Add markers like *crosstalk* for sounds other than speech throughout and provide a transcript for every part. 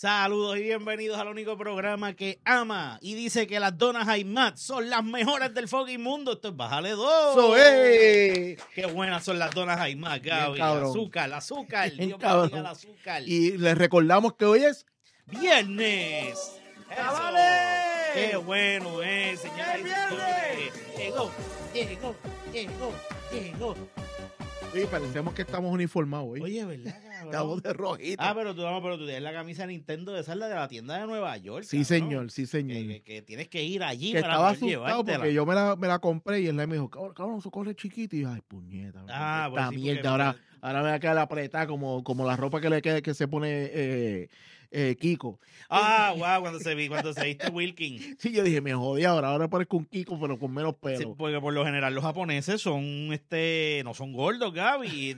Saludos y bienvenidos al único programa que ama y dice que las donas Aymat son las mejores del fucking mundo. Esto es Bájale dos. Qué buenas son las donas Aymat, Gaby. azúcar, azúcar. Dios azúcar. Y les recordamos que hoy es viernes. ¡Qué bueno es, eh, viernes! ¡Llegó, llegó, llegó, llegó! Sí, parecemos que estamos uniformados hoy. Oye, ¿verdad? Cabrón? Estamos de rojita. Ah, pero tú, pero tú tienes la camisa Nintendo de sala de la tienda de Nueva York. Sí, señor, sí, señor. Que, tienes que ir allí que estaba asustado porque yo me la, me la compré y él me dijo, cabrón, su corre chiquito. Y yo, ay, puñeta. Ah, pues esta mierda, ahora, me... Pues ahora me va a quedar apretada como, como la ropa que, le, quede que se pone eh, eh, Kiko. Ah, wow, *laughs* cuando se vi, cuando se viste Wilkin. Sí, yo dije, me jodí ahora, ahora parece un Kiko, pero con menos pelo. porque por lo general los japoneses son, este, no son gordos, Gaby. Y,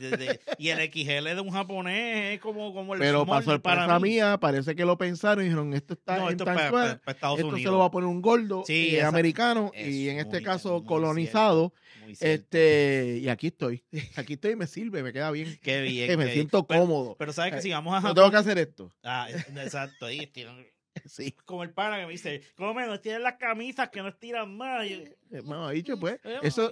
y el XL de un japonés es como, como el Pero pasó el mí. mía, parece que lo pensaron y dijeron, esto está en esto, para, Estados esto se lo va a poner un gordo sí, y americano y en este caso colonizado este, y aquí estoy. *laughs* Aquí estoy y me sirve, me queda bien. Qué *laughs* bien. Que me siento cómodo. Pero, sabes que eh, si vamos a No tengo que hacer esto. Ah, exacto. Ahí *laughs* Sí. Como el pana que me dice, come me nos las camisas que no tiran más? No eh, ha dicho, mm, pues. Eso,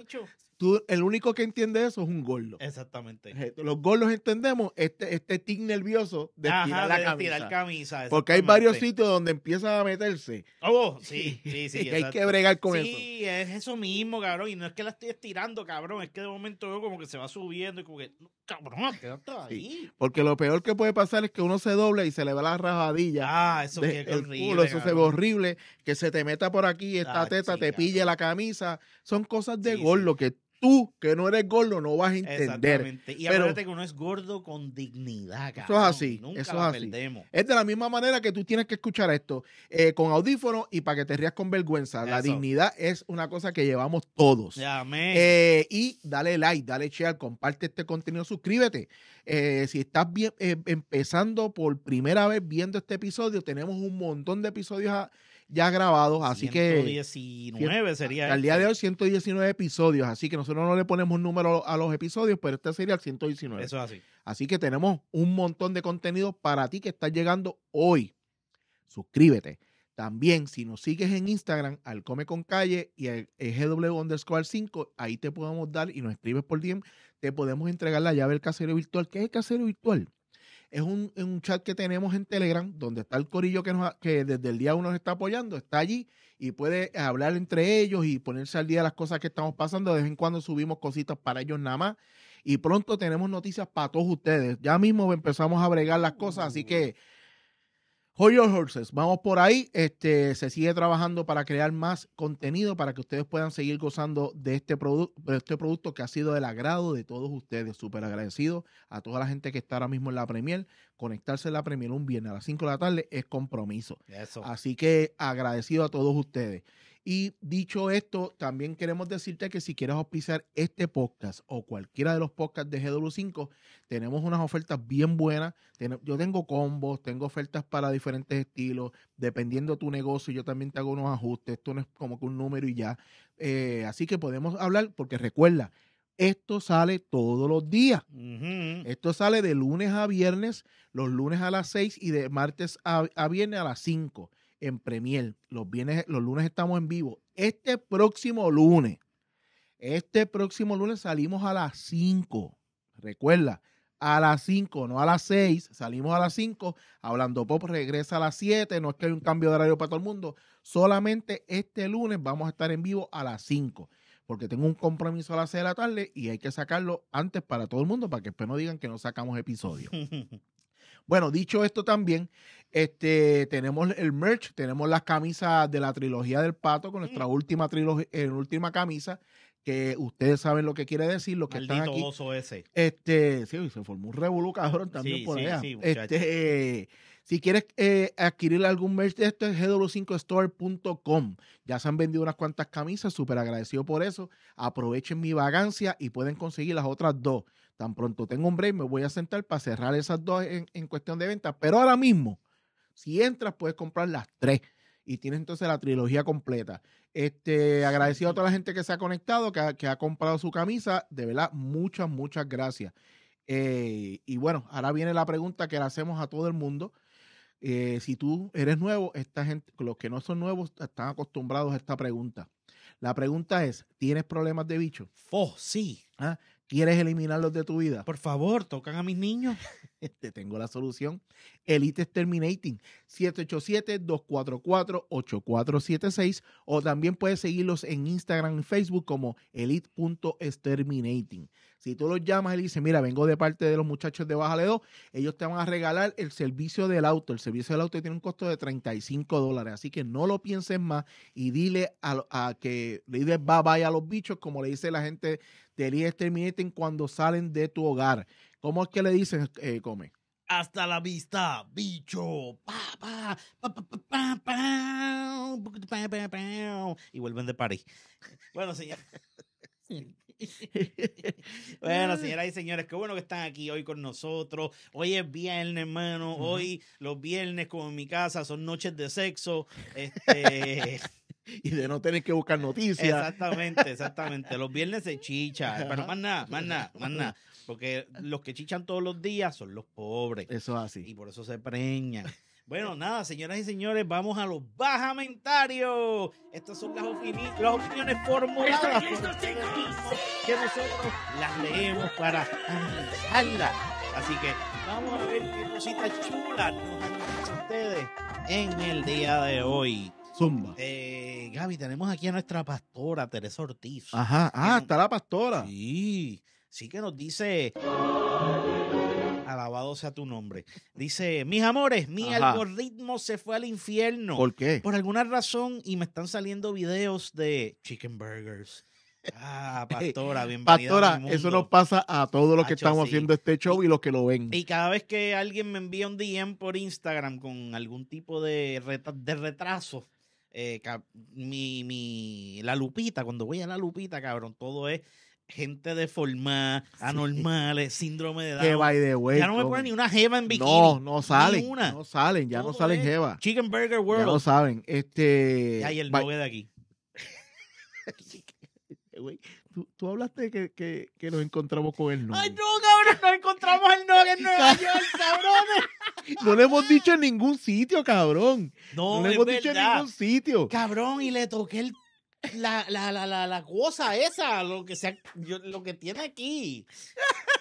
tú, el único que entiende eso es un gordo. Exactamente. Eh, los gordos entendemos este, este tic nervioso de la de camisa. camisa porque hay varios sitios donde empieza a meterse. Oh, oh sí, *laughs* sí, sí. y hay que bregar con eso. Sí, es eso mismo, cabrón. Y no es que la estoy estirando, cabrón. Es que de momento veo como que se va subiendo y como que, cabrón, quédate ahí. porque lo peor que puede pasar es que uno se doble y se le va la rajadilla. Ah, eso es horrible. eso se ve horrible. Que se te meta por aquí, esta ah, teta, te pille la camisa. Son cosas de gordo que tú, que no eres gordo, no vas a entender. Exactamente. Y Pero, que uno es gordo con dignidad, cabrón. Eso es así. Nunca eso es así. Perdemos. Es de la misma manera que tú tienes que escuchar esto eh, con audífono y para que te rías con vergüenza. La dignidad es una cosa que llevamos todos. Eh, y dale like, dale share, comparte este contenido, suscríbete. Eh, si estás bien, eh, empezando por primera vez viendo este episodio, tenemos un montón de episodios a, ya grabados, así 119 que... sería. Al día este. de hoy 119 episodios, así que nosotros no le ponemos número a los episodios, pero este sería el 119. Eso es así. Así que tenemos un montón de contenido para ti que está llegando hoy. Suscríbete. También, si nos sigues en Instagram, al Come Con Calle y al e GW underscore 5, ahí te podemos dar y nos escribes por DM, te podemos entregar la llave del casero virtual. ¿Qué es el casero virtual? es un, un, chat que tenemos en Telegram, donde está el corillo que, nos, que desde el día uno nos está apoyando, está allí y puede hablar entre ellos y ponerse al día de las cosas que estamos pasando. De vez en cuando subimos cositas para ellos nada más. Y pronto tenemos noticias para todos ustedes. Ya mismo empezamos a bregar las cosas, así que Hoyos Horses, vamos por ahí. Este, se sigue trabajando para crear más contenido para que ustedes puedan seguir gozando de este, producto, de este producto que ha sido del agrado de todos ustedes. Súper agradecido a toda la gente que está ahora mismo en la Premier. Conectarse en la Premier un viernes a las 5 de la tarde es compromiso. Así que agradecido a todos ustedes. Y dicho esto, también queremos decirte que si quieres auspiciar este podcast o cualquiera de los podcasts de GW5, tenemos unas ofertas bien buenas. Yo tengo combos, tengo ofertas para diferentes estilos. Dependiendo de tu negocio, yo también te hago unos ajustes. Esto no es como que un número y ya. Eh, así que podemos hablar porque recuerda, esto sale todos los días. Esto sale de lunes a viernes, los lunes a las 6 y de martes a, a viernes a las 5 en Premier. Los, viernes, los lunes estamos en vivo. Este próximo lunes, este próximo lunes salimos a las 5. Recuerda, a las 5, no a las 6. Salimos a las 5. Hablando Pop regresa a las 7. No es que hay un cambio de horario para todo el mundo. Solamente este lunes vamos a estar en vivo a las 5. Porque tengo un compromiso a las 6 de la tarde y hay que sacarlo antes para todo el mundo para que después no digan que no sacamos episodio. *laughs* Bueno, dicho esto también, este, tenemos el merch, tenemos las camisas de la trilogía del pato con nuestra mm. última trilogía, eh, última camisa que ustedes saben lo que quiere decir, lo que aquí. ese. Este, sí, se formó un revolucionario también por allá. este, si quieres eh, adquirir algún merch de esto es gw5store.com. Ya se han vendido unas cuantas camisas, súper agradecido por eso. Aprovechen mi vagancia y pueden conseguir las otras dos. Tan pronto tengo un break, me voy a sentar para cerrar esas dos en, cuestión de venta. Pero ahora mismo, si entras, puedes comprar las tres y tienes entonces la trilogía completa. Este, agradecido a toda la gente que se ha conectado, que ha, comprado su camisa. De verdad, muchas, muchas gracias. Eh, y bueno, ahora viene la pregunta que le hacemos a todo el mundo. Eh, si tú eres nuevo, esta gente, los que no son nuevos están acostumbrados a esta pregunta. La pregunta es: ¿tienes problemas de bicho? Oh, sí. ¿Ah? ¿Quieres eliminarlos de tu vida? Por favor, tocan a mis niños. Te este, tengo la solución. Elite Terminating 787-244-8476 o también puedes seguirlos en Instagram y Facebook como elite.exterminating. Si tú los llamas y dices, mira, vengo de parte de los muchachos de Baja Ledo, ellos te van a regalar el servicio del auto. El servicio del auto tiene un costo de 35 dólares, así que no lo pienses más y dile a, que le dice bye bye a los bichos, como le dice la gente de Elite Terminating cuando salen de tu hogar. ¿Cómo es que le dicen eh, come? Hasta la vista, bicho. y vuelven de París. Bueno, señor. *laughs* *laughs* bueno, señoras y señores, qué bueno que están aquí hoy con nosotros. Hoy es viernes, hermano. Hoy los viernes, como en mi casa, son noches de sexo. Este... *laughs* y de no tener que buscar noticias. Exactamente, exactamente. Los viernes se chicha. Pero más nada, más nada, más nada. Porque los que chichan todos los días son los pobres. Eso es así. Y por eso se preñan. Bueno, nada, señoras y señores, vamos a los bajamentarios. Estas son las, opiniones formuladas que nosotros las leemos para Anda. Así que vamos a ver qué cositas chulas nos ustedes en el día de hoy. Zumba. Eh, Gaby, tenemos aquí a nuestra pastora, Teresa Ortiz. Ajá, ah, está la pastora. Sí. Sí que nos dice... Alabado sea tu nombre. Dice, mis amores, mi algoritmo se fue al infierno. ¿Por qué? Por alguna razón y me están saliendo videos de chicken burgers. Ah, pastora, *laughs* bienvenida. Pastora, eso nos pasa a todos los que estamos haciendo este show y, los que lo ven. Y cada vez que alguien me envía un DM por Instagram con algún tipo de, de retraso, eh, mi, mi, la lupita, cuando voy a la lupita, cabrón, todo es gente deformada, anormales, síndrome de edad. Que Ya no me ponen ni una jeva en bikini. No, no salen. No salen, ya no salen jeva. Chicken Burger World. Ya no saben. Este. hay el Nueve de aquí. *laughs* Tú, tú, hablaste que, que, nos encontramos con el Nugget. ¡Ay, no, cabrón! Nos encontramos el Nugget en Nueva *laughs* York, cabrón. *laughs* No le hemos dicho en ningún sitio, cabrón. No, no le hemos dicho en ningún sitio. Cabrón, y le toqué el la, la, la, la, la cosa esa, lo que, sea, yo, lo que tiene aquí.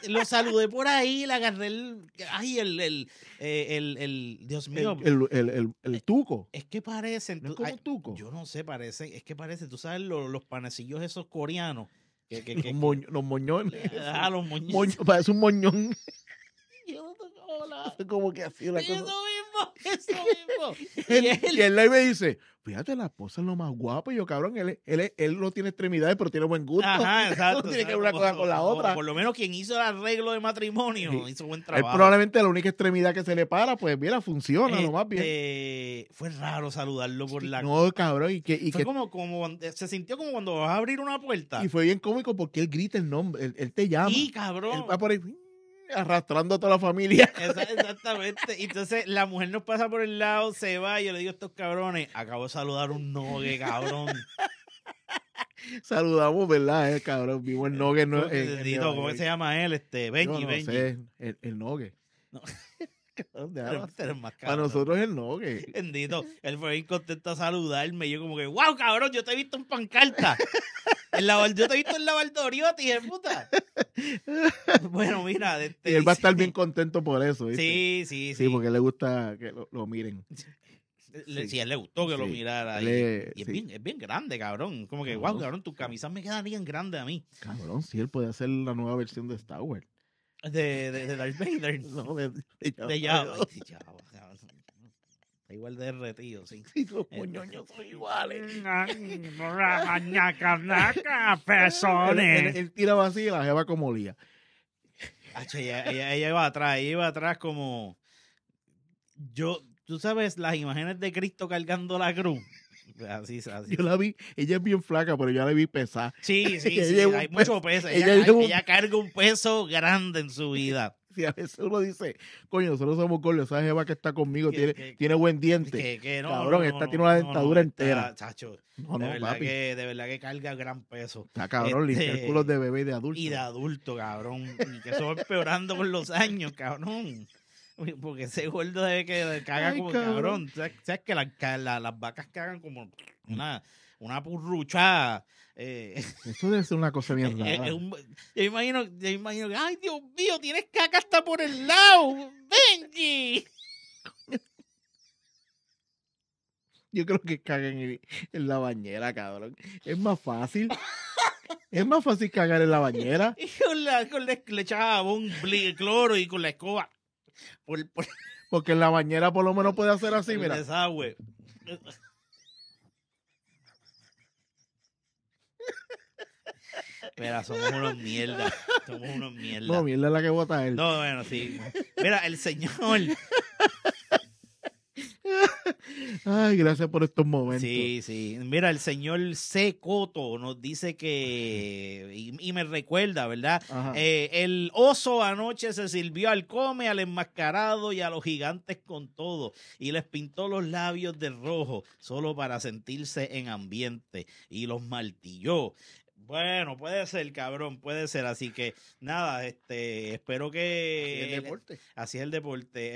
Lo saludé por ahí, le agarré el. Ay, el. el, eh, el, el, Dios mío. El, el, el, eh, tuco. Es que parece. ¿No es como tuco? Yo no sé, parece, Es que parece, tú sabes, los, panecillos esos coreanos. Que, que, los, los, moñones. *laughs* Ah, los moñones. Moño, parece un moñón. *laughs* Yo no tengo Como que así la *laughs* Y él, ahí me dice, fíjate, la esposa es lo más guapo. Y yo, cabrón, él, él, él no tiene extremidades, pero tiene buen gusto. Ajá, *laughs* exacto. tiene que una cosa con la otra. Por lo menos quien hizo el arreglo de matrimonio hizo buen trabajo. Es probablemente la única extremidad que se le para, pues mira, funciona lo más bien. Este, fue raro saludarlo por la... No, cabrón. Y que, como, como, se sintió como cuando vas a abrir una puerta. Y fue bien cómico porque él grita el nombre, él, te llama. Sí, cabrón. va por arrastrando a toda la familia. *laughs* exactamente. Entonces la mujer nos pasa por el lado, se va y yo le digo a estos cabrones, acabo de saludar un nogue, cabrón. *laughs* Saludamos, ¿verdad? el eh, cabrón, vivo, el nogue. ¿Cómo se llama él? Este, Benji, no Benji. Sé. El, nogue. No. Para nosotros el no, Él fue bien contento a saludarme. Y yo, como que, wow, cabrón, yo te he visto en pancarta. *laughs* yo te he visto en la Valdoriotti, el puta. *laughs* bueno, mira. Este y él va a estar bien contento por eso. ¿viste? Sí, sí, sí. porque le gusta que lo, miren. sí. Si a él le gustó que lo mirara. y es, bien, es, bien, grande, cabrón. Como que, wow, cabrón, tus camisas me bien grandes a mí. Cabrón, si él puede hacer la nueva versión de Star Wars. De, de, de Darth Vader. *laughs* No, de, de Java. De Java. *laughs* Está igual de derretido, sí. los puñoños eh, son iguales. pezones. Él, él, tiraba así y la jeva como olía. Ella, ella, ella, iba atrás, ella iba atrás como... Yo, tú sabes las imágenes de Cristo cargando la cruz. Yo la vi, ella es bien flaca, pero yo la vi pesar. Sí, *laughs* sí, sí, hay mucho peso. Ella, carga un peso grande en su vida. Si *laughs* a veces uno dice, coño, nosotros somos gordos, esa jeva que está conmigo tiene, tiene buen diente. cabrón, esta tiene una dentadura entera. chacho, no, no, de verdad, Que, de verdad que carga gran peso. Está cabrón, este, los de bebé y de adulto. Y de adulto, cabrón. Y que eso va empeorando con los años, cabrón. Porque ese gordo debe que caga como cabrón. ¿Sabes, que las vacas cagan como una, una purruchada? Eh. Eso debe ser una cosa mierda. *laughs* yo, imagino, yo imagino que, ¡ay, Dios mío! ¡Tienes caca hasta por el lado! ¡Benji! *laughs* Yo creo que cagan en, la bañera, cabrón. Es más fácil. Es más fácil cagar en la bañera. *laughs* Y con la, con la, le echaba un cloro y con la escoba. Por, *laughs* Porque en la bañera por lo menos puede hacer así, mira. Desagüe. Mira, *laughs* somos unos mierda. Somos unos mierda. No, mierda es la que vota él. No, bueno, sí. Mira, el señor *laughs* *laughs* Ay, gracias por estos momentos. Sí, sí. Mira, el señor C. Coto nos dice que, y, me recuerda, ¿verdad? Eh, el oso anoche se sirvió al come, al enmascarado y a los gigantes con todo. Y les pintó los labios de rojo, solo para sentirse en ambiente. Y los martilló. Bueno, puede ser, cabrón, puede ser. Así que nada, este, espero que. Así es el deporte. Así el deporte.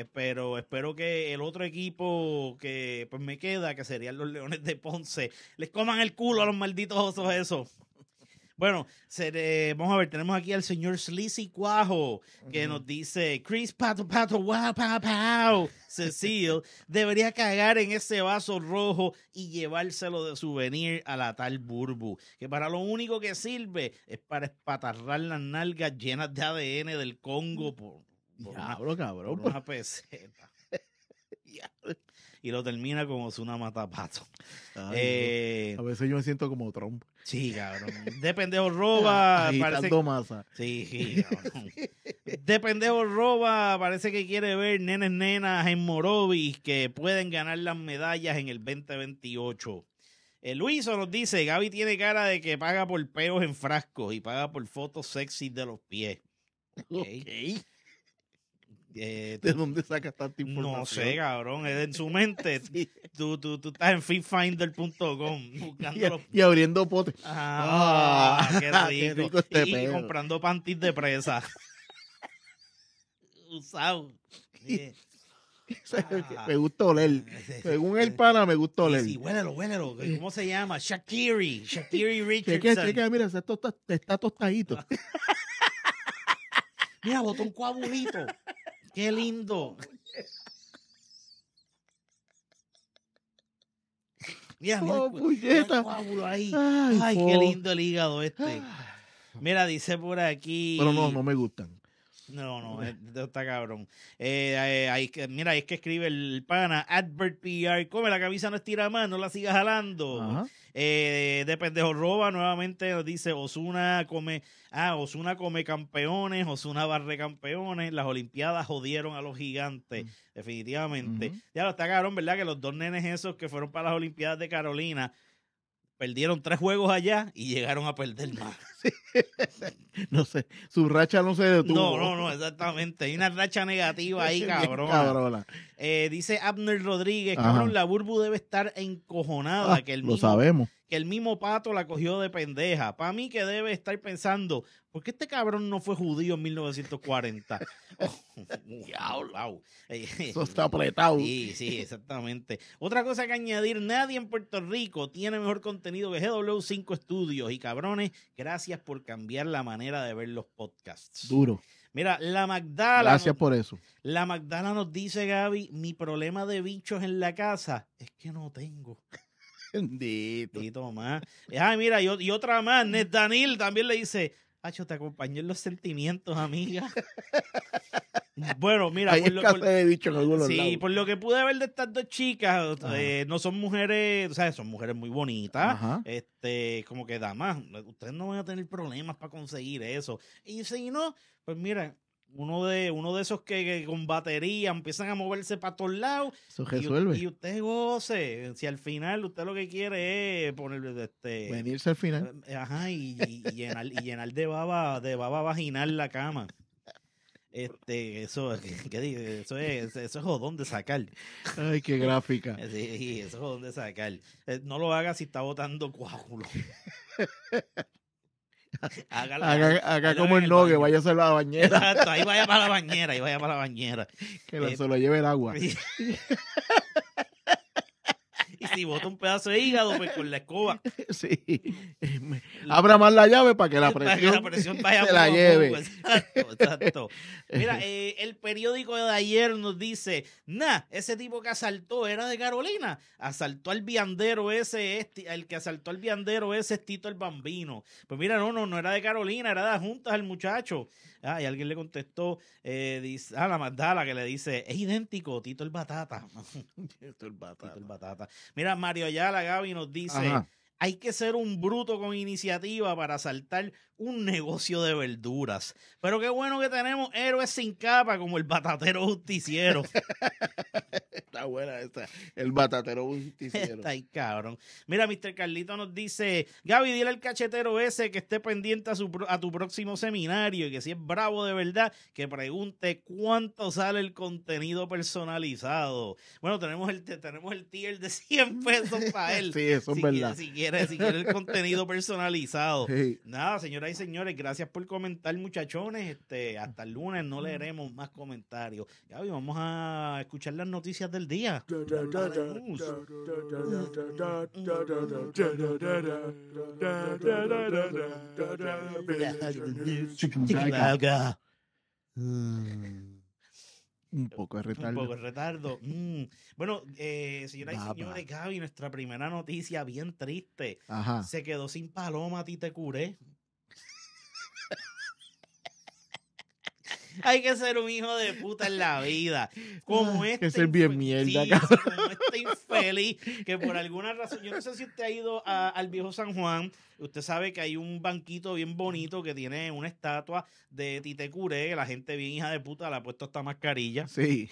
espero que el otro equipo que pues me queda, que serían los Leones de Ponce, les coman el culo a los malditos osos esos. Bueno, vamos a ver, tenemos aquí al señor Sleazy Cuajo, que nos dice, Chris Pato Pato, wow, pow, pow, Cecil, *laughs* debería cagar en ese vaso rojo y llevárselo de souvenir a la tal Burbu, que para lo único que sirve es para espatarrar las nalgas llenas de ADN del Congo por, cabrón. *laughs* y lo termina como una matapato. Eh, a veces yo me siento como Trump. Sí, cabrón. *laughs* De pendejo roba. Ah, parece... masa. Sí, *laughs* sí, cabrón. De pendejo roba. Parece que quiere ver nenes, nenas en Morovis que pueden ganar las medallas en el 2028. Luis eh, Luiso nos dice, Gaby tiene cara de que paga por peos en frascos y paga por fotos sexy de los pies. Eh, ¿De dónde sacas tanta información? No sé, cabrón, es en su mente. *laughs* tú, tú, tú, estás en fitfinder.com *laughs* buscando y, abriendo potes. Ah, ah qué *laughs* rico. este y, comprando panties de presa. Usado. Eh. Ah. me gustó oler. Según el pana, me gustó oler. Sí, sí, huélelo, huélelo. ¿Cómo se llama? Shakiri. Shakiri Richardson. mira, está, está tostadito. Ah. mira, botón cuabudito. Qué lindo. Mira, oh, Ay, qué lindo el hígado este. Ah. Mira, dice por aquí. Pero no, no me gustan. No, no, está cabrón. Eh, eh ahí mira, es que escribe el pana, Advert PR, come la camisa no estira más, no la sigas jalando. Eh, de pendejo roba, nuevamente nos dice Osuna, come Ah, Osuna come campeones, Osuna barre campeones, las Olimpiadas jodieron a los gigantes, mm. definitivamente. Ya lo está cabrón, ¿verdad? Que los dos nenes esos que fueron para las Olimpiadas de Carolina perdieron tres juegos allá y llegaron a perder *laughs* más. *laughs* no sé, su racha no se detuvo. No, no, no, exactamente. Hay una racha negativa ahí, *laughs* cabrón. Eh, dice Abner Rodríguez, la Burbu debe estar encojonada. Ah, que lo sabemos el mismo Pato la cogió de pendeja. Para mí que debe estar pensando, ¿por qué este cabrón no fue judío en 1940? *laughs* Eh, eso está apretado. Sí, sí, exactamente. Otra cosa que añadir, nadie en Puerto Rico tiene mejor contenido que GW5 Studios. Y cabrones, gracias por cambiar la manera de ver los podcasts. Duro. Mira, la Magdala. Gracias por eso. La Magdala nos dice, Gaby, mi problema de bichos en la casa es que no tengo. Bendito. Ay, mira, y, y otra más, Ned Daniel también le dice, Hacho, te acompañé en los sentimientos, amiga. *laughs* bueno, mira. por lo, Sí, por lo que pude ver de estas dos chicas, eh, no son mujeres, o sea, son mujeres muy bonitas. Este, como que damas, ustedes no van a tener problemas para conseguir eso. Y si no, pues mira, uno de, uno de esos que, con batería empiezan a moverse para todos lados. Eso Y, usted goce. Si al final usted lo que quiere es ponerle este, Venirse al final. Eh, ajá, y, y, y llenar, de baba, de baba vaginal la cama. Este, eso, *laughs* Eso es, eso es jodón de sacar. Ay, qué gráfica. *laughs* Sí, eso es jodón de sacar. Eh, no lo haga si está botando coágulo. *laughs* *laughs* haga, como el novio, vaya a la bañera. ahí vaya para la bañera, ahí vaya para la bañera. Que se lo eh, lleve el agua. *laughs* Y, si bota un pedazo de hígado, pues con la escoba. *laughs* Sí, mm. eh, abra más la llave para que la *laughs* presión, *laughs* la la lleve. *laughs* Mira, eh, el periódico de ayer nos dice, nah, ese tipo que asaltó era de Carolina, asaltó al viandero ese, este, el que asaltó al viandero ese es Tito el Bambino. Pues mira, no, no, no era de Carolina, era de Juntas el muchacho. Ah, y alguien le contestó, eh, dice, ah, la mandala que le dice, es idéntico, Tito el Batata. Tito el Batata. Mira, Mario Ayala Gaby nos dice hay que ser un bruto con iniciativa para saltar un negocio de verduras. Pero qué bueno que tenemos héroes sin capa como el batatero justiciero. *laughs* Está buena esta, el batatero justiciero. Está cabrón. Mira, Mr. Carlito nos dice, Gaby, dile al cachetero ese que esté pendiente a, tu próximo seminario y que si es bravo de verdad, que pregunte cuánto sale el contenido personalizado. Bueno, tenemos el, tenemos el tier de 100 pesos para *laughs* él. sí, eso si es verdad. si, quiere, el contenido personalizado. *laughs* Nada, señor y señores, gracias por comentar, muchachones. Este, hasta el lunes no leeremos más comentarios. Gaby, vamos a escuchar las noticias del día. Un poco de retardo. Bueno, eh, señoras y señores, Gaby, nuestra primera noticia bien triste. Se quedó sin paloma, ti te curé. *laughs* hay que ser un hijo de puta en la vida. Como este. Que ser bien mierda, Como este infeliz que por alguna razón, yo no sé si usted ha ido al viejo San Juan. Usted sabe que hay un banquito bien bonito que tiene una estatua de Tite que la gente bien hija de puta le ha puesto esta mascarilla. Sí.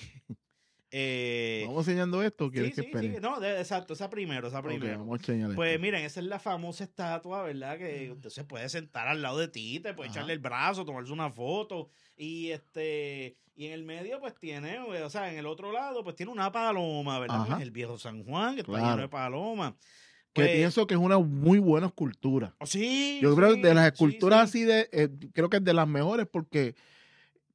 Eh, ¿Vamos enseñando esto quieres que sí, sí. No, exacto, esa primero, esa primero. pues miren, esa es la famosa estatua, ¿verdad? Que se puede sentar al lado de ti, te puede echarle el brazo, tomarse una foto. Y este y en el medio, pues tiene, o sea, en el otro lado, pues tiene una paloma, ¿verdad? El viejo San Juan, que está lleno de palomas. que pues pienso que es una muy buena escultura. Oh, sí. Yo creo que de las esculturas así de, eh, creo que es de las mejores porque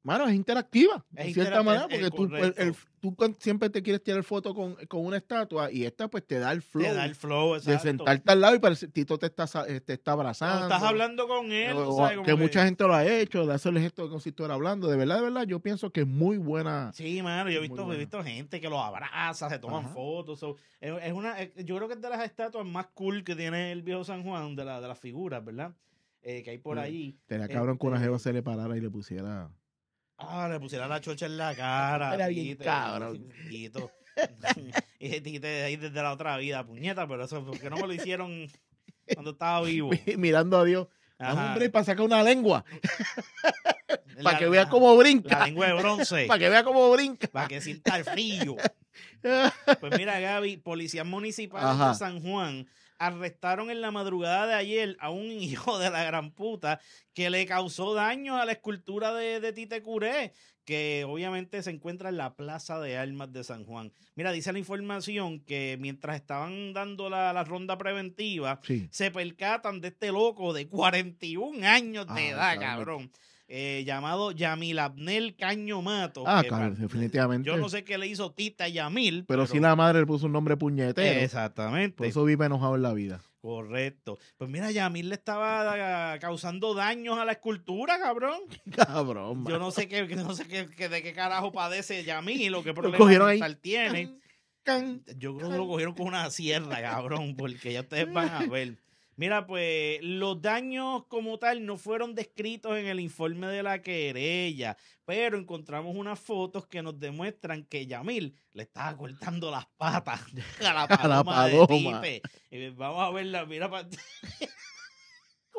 mano, es interactiva, de cierta manera, porque tú, siempre te quieres tirar foto con, una estatua y esta pues te da el flow. Te da el flow, exacto. De sentarte al lado y parece, Tito te está, te este, abrazando. estás hablando con él. que, mucha gente lo ha hecho, de hacerle gesto con si tú hablando. De verdad, de verdad, yo pienso que es muy buena. Sí, mano, yo he visto, he visto gente que lo abraza, se toman fotos. es, una, yo creo que es de las estatuas más cool que tiene el viejo San Juan, de, de las figuras, ¿verdad? Eh, que hay por ahí. ahí. la este, cabrón con una jeva se le parara y le pusiera... Ah, le pusieron la chocha en la cara. Era bien cabrón. y *laughs* ahí desde la otra vida, puñeta, pero eso, ¿por qué no me lo hicieron cuando estaba vivo? Mirando a Dios. hombre, para sacar una lengua. para que vea cómo brinca. La lengua de bronce. para que vea cómo brinca. Para que sienta el frío. *laughs* pues mira, Gaby, policía municipal de San Juan arrestaron en la madrugada de ayer a un *laughs* hijo de la gran puta que le causó daño a la escultura de, de Tite Curé, que obviamente se encuentra en la Plaza de Armas de San Juan. Mira, dice la información que mientras estaban dando la, ronda preventiva, se percatan de este loco de 41 años de ah, edad, cabrón. Eh, llamado Yamil Abnel Caño Mato. Ah, claro, definitivamente. Yo no sé qué le hizo Tita Yamil. Pero, si la madre le puso un nombre puñetero. Exactamente. eso vive enojado en la vida. Correcto. Pues mira, Yamil le estaba causando daños a la escultura, cabrón. *laughs* Cabrón. Yo no sé qué, no sé qué, de qué carajo padece Yamil o qué problema tiene. Yo creo que lo cogieron con una sierra, cabrón, porque ya ustedes van a ver. Mira, pues los daños como tal no fueron descritos en el informe de la querella, pero encontramos unas fotos que nos demuestran que Yamil le estaba cortando las patas *laughs* *laughs* a la paloma, Vamos a verla, mira para *laughs*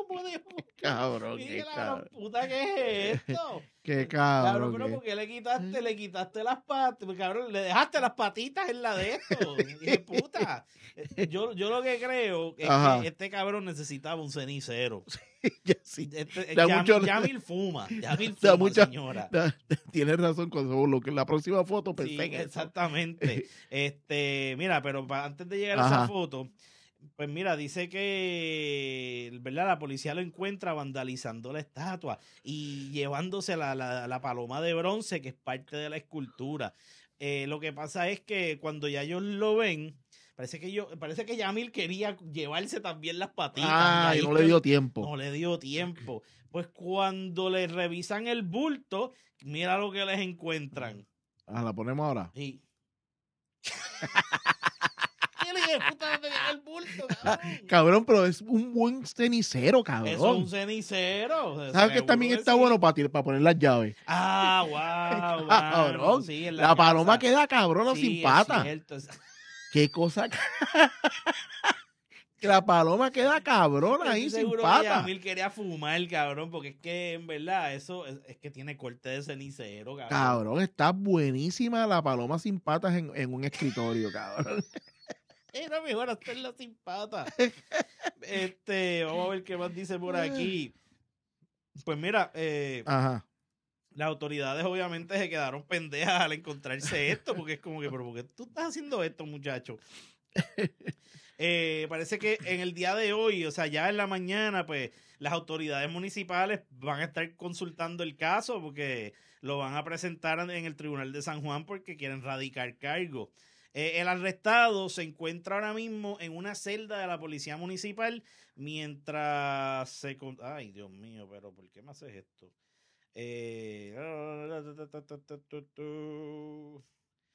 de *laughs* cabrón, qué, puta que es esto. *laughs* Qué cabrón. Cabrón, pero porque le quitaste, le quitaste las patas, cabrón, le dejaste las patitas en la de esto. Qué *laughs* puta. Eh, yo, yo lo que creo es que este cabrón necesitaba un cenicero. ya, sí. Este, ya, ya mil fuma, ya mil fuma, señora. Da, tienes razón cuando lo que la próxima foto pensé exactamente. Este, mira, pero antes de llegar a esa foto, pues mira, dice que ¿verdad? la policía lo encuentra vandalizando la estatua y llevándose la, la, paloma de bronce que es parte de la escultura. Eh, lo que pasa es que cuando ya ellos lo ven, parece que yo, parece que Yamil quería llevarse también las patitas. Ah, y no le dio tiempo. No le dio tiempo. Pues cuando le revisan el bulto, mira lo que les encuentran. Ah, la ponemos ahora. Sí. *laughs* *laughs* Ah, cabrón. pero es un buen cenicero, cabrón. Es un cenicero. ¿Sabes que también está bueno para para poner las llaves? Ah, *laughs* wow. cabrón. la, paloma queda cabrona sin patas Qué cosa. la paloma queda cabrona ahí sin seguro Que quería fumar, el cabrón, porque es que en verdad eso es, que tiene corte de cenicero, cabrón. está buenísima la paloma sin patas en, en un escritorio, cabrón. *laughs* Era mejor hacerla sin pata. *laughs* Este, vamos a ver qué más dice por aquí. Pues mira, eh, Ajá. las autoridades obviamente se quedaron pendejas al encontrarse esto, porque es como que, pero ¿por qué tú estás haciendo esto, muchacho? *laughs* Eh, parece que en el día de hoy, o sea, ya en la mañana, pues las autoridades municipales van a estar consultando el caso porque lo van a presentar en el Tribunal de San Juan porque quieren radicar cargo. Eh, el arrestado se encuentra ahora mismo en una celda de la policía municipal mientras se... Ay, Dios mío, pero ¿por qué me haces esto? Eh,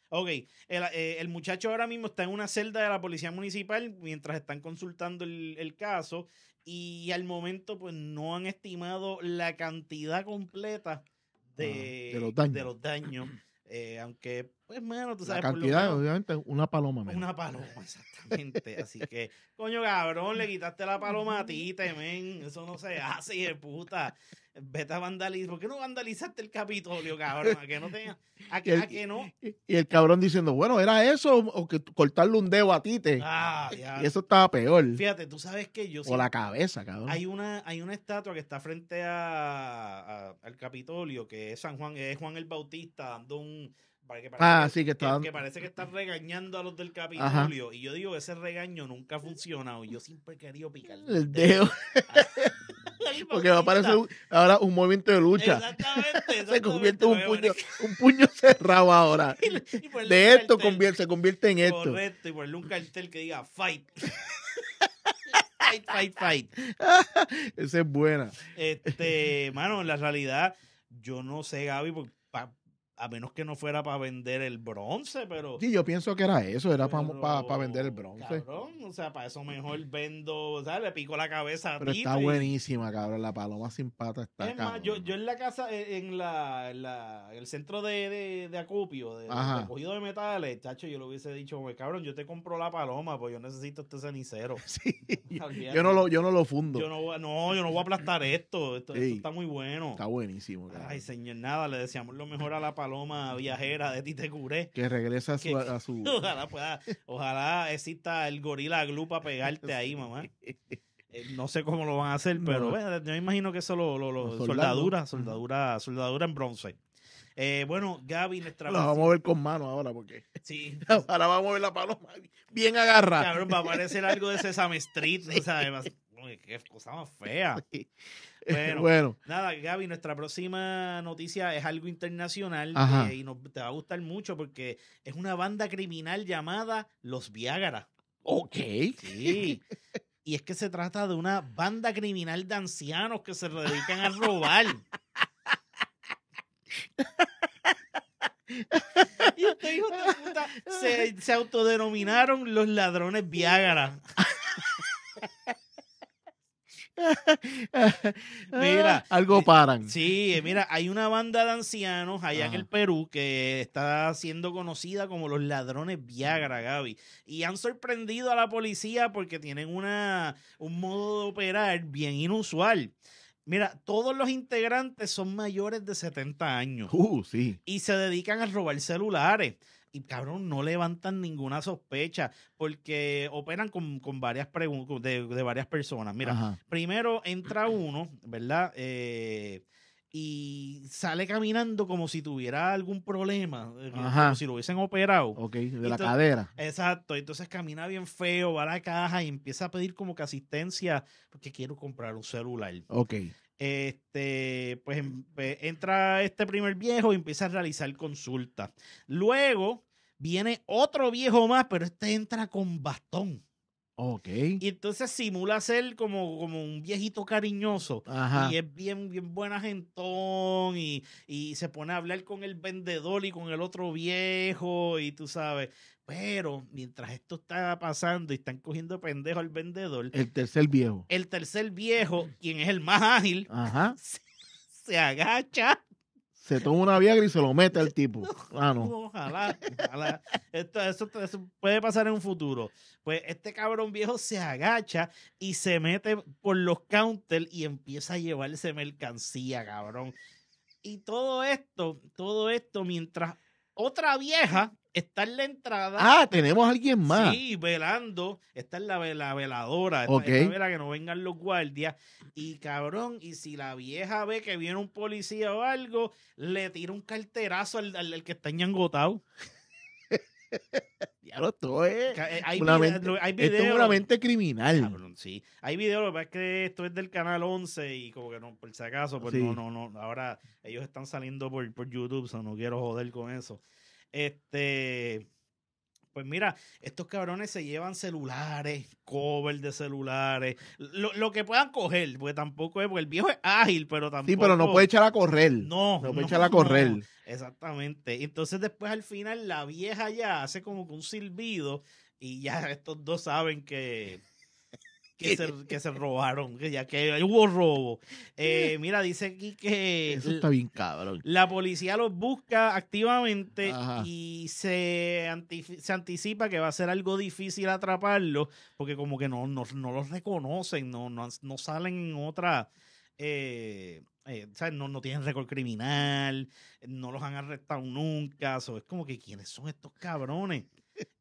ok, eh, el, muchacho ahora mismo está en una celda de la policía municipal mientras están consultando el, caso y al momento pues no han estimado la cantidad completa de, ah, los daños. aunque pues menos, tú sabes. La cantidad, obviamente, una paloma menos. Una paloma, *laughs* exactamente. Así que, coño, cabrón, le quitaste la paloma a ti, *laughs* men. Eso no se hace, hijo puta. Vete a vandalizar. ¿Por qué no vandalizaste el Capitolio, cabrón? A que no tenga. A que, no. Y, el cabrón diciendo, bueno, ¿era eso o que cortarle un dedo a Tite? Ah, Y eso estaba peor. Fíjate, tú sabes que yo. O la cabeza, cabrón. Hay una, hay una estatua que está frente al Capitolio, que es San Juan, es Juan el Bautista dando un ah, sí, que, parece que están regañando a los del Capitolio. Y yo digo, ese regaño nunca ha funcionado. Y Yo siempre he querido picarle el dedo. *laughs* Porque va a parecer ahora un movimiento de lucha. Exactamente. *laughs* se convierte en un puño, un puño cerrado ahora. *laughs* de esto se convierte en esto. Correcto, y ponerle un cartel que diga fight. fight, fight, fight. Esa es buena. Este, mano, en la realidad, yo no sé, Gaby, porque a menos que no fuera para vender el bronce, pero... Sí, yo pienso que era eso, era para vender el bronce. Cabrón, o sea, para eso mejor vendo, o sea, le pico la cabeza a Pero está buenísima, cabrón, la paloma sin pata está Es más, yo, en la casa, e, en la, la el centro de, acupio de acopio, de, recogido de metales, chacho, yo le hubiese dicho, cabrón, yo te compro la paloma, pues yo necesito este cenicero. *laughs* Sí, *laughs* yo, no lo, yo no lo fundo. Yo no, yo no voy a aplastar esto, esto, está muy bueno. Está buenísimo, Ay, señor, nada, le decíamos lo mejor a la paloma paloma viajera de Curé, Que regresa a su... a su... *laughs* Ojalá, pueda, ojalá exista el gorila glue para pegarte ahí, *laughs* mamá. Eh, no sé cómo lo van a hacer, pero yo me imagino que eso lo, lo, soldadura, soldadura, soldadura en bronce. Eh, bueno, Gaby, nuestra. La vamos a ver con mano ahora, porque. Sí. *laughs* ahora vamos a ver la paloma bien agarrada. Claro, va a parecer algo de Sesame Street, ¿no sabes? Uy, qué cosa más fea. *laughs* Bueno, nada, Gaby, nuestra próxima noticia es algo internacional eh, y te va a gustar mucho porque es una banda criminal llamada Los Viágaras. Ok. Sí. y es que se trata de una banda criminal de ancianos que se dedican a robar. y este puta se, se autodenominaron los ladrones Viágara. *laughs* *laughs* Ah, mira, algo eh, paran. Sí, eh, mira, hay una banda de ancianos allá en el Perú que está siendo conocida como los ladrones Viagra, Gaby. Y han sorprendido a la policía porque tienen una, un modo de operar bien inusual. Mira, todos los integrantes son mayores de 70 años. Uh, sí. Y se dedican a robar celulares y cabrón, no levantan ninguna sospecha porque operan con, varias preguntas de, varias personas. Mira, primero entra uno, ¿verdad? Eh, y sale caminando como si tuviera algún problema, eh, como si lo hubiesen operado. Ok, de la cadera. Exacto, entonces camina bien feo, va a la caja y empieza a pedir como que asistencia porque quiero comprar un celular. Ok. Este, pues em, entra este primer viejo y empieza a realizar consulta, Luego viene otro viejo más, pero este entra con bastón. Ok. Y entonces simula ser como, un viejito cariñoso. Y es bien, bien buena gentón. Y, se pone a hablar con el vendedor y con el otro viejo. Y tú sabes. Pero mientras esto está pasando y están cogiendo pendejo al vendedor. El tercer viejo. El tercer viejo, quien es el más ágil, *laughs* se agacha se toma una Viagra y se lo mete al tipo. *laughs* Ah, ojalá, ojalá. eso, eso, puede pasar en un futuro. Pues este cabrón viejo se agacha y se mete por los counters y empieza a llevarse mercancía, cabrón. Y todo esto, todo esto mientras otra vieja está en la entrada. Ah, tenemos a alguien más. Sí, velando. Está en la, veladora. Está vela que no vengan los guardias. Y cabrón, y si la vieja ve que viene un policía o algo, le tira un carterazo al, que está ñangotado. Diablo, *laughs* lo es. Eh, hay, hay esto es una criminal. sí. Hay videos, lo que que esto es del canal 11 y como que no, por si acaso, pues no, no, no. Ahora ellos están saliendo por, por YouTube, o sea, no quiero joder con eso. Este, pues mira, estos cabrones se llevan celulares, cover de celulares, lo, que puedan coger, porque tampoco es, porque el viejo es ágil, pero tampoco. Sí, pero no puede echar a correr. No, no puede echar a correr. exactamente. Entonces, después al final, la vieja ya hace como que un silbido y ya estos dos saben que que se, robaron, que ya que hubo robo. Eh, *laughs* mira, dice aquí que... está bien cabrón. La policía los busca activamente y se, se anticipa que va a ser algo difícil atraparlos porque como que no, no, los reconocen, no, no, salen en otra... Eh, eh, ¿sabes? No, no tienen récord criminal, no los han arrestado nunca, es como que quiénes son estos cabrones.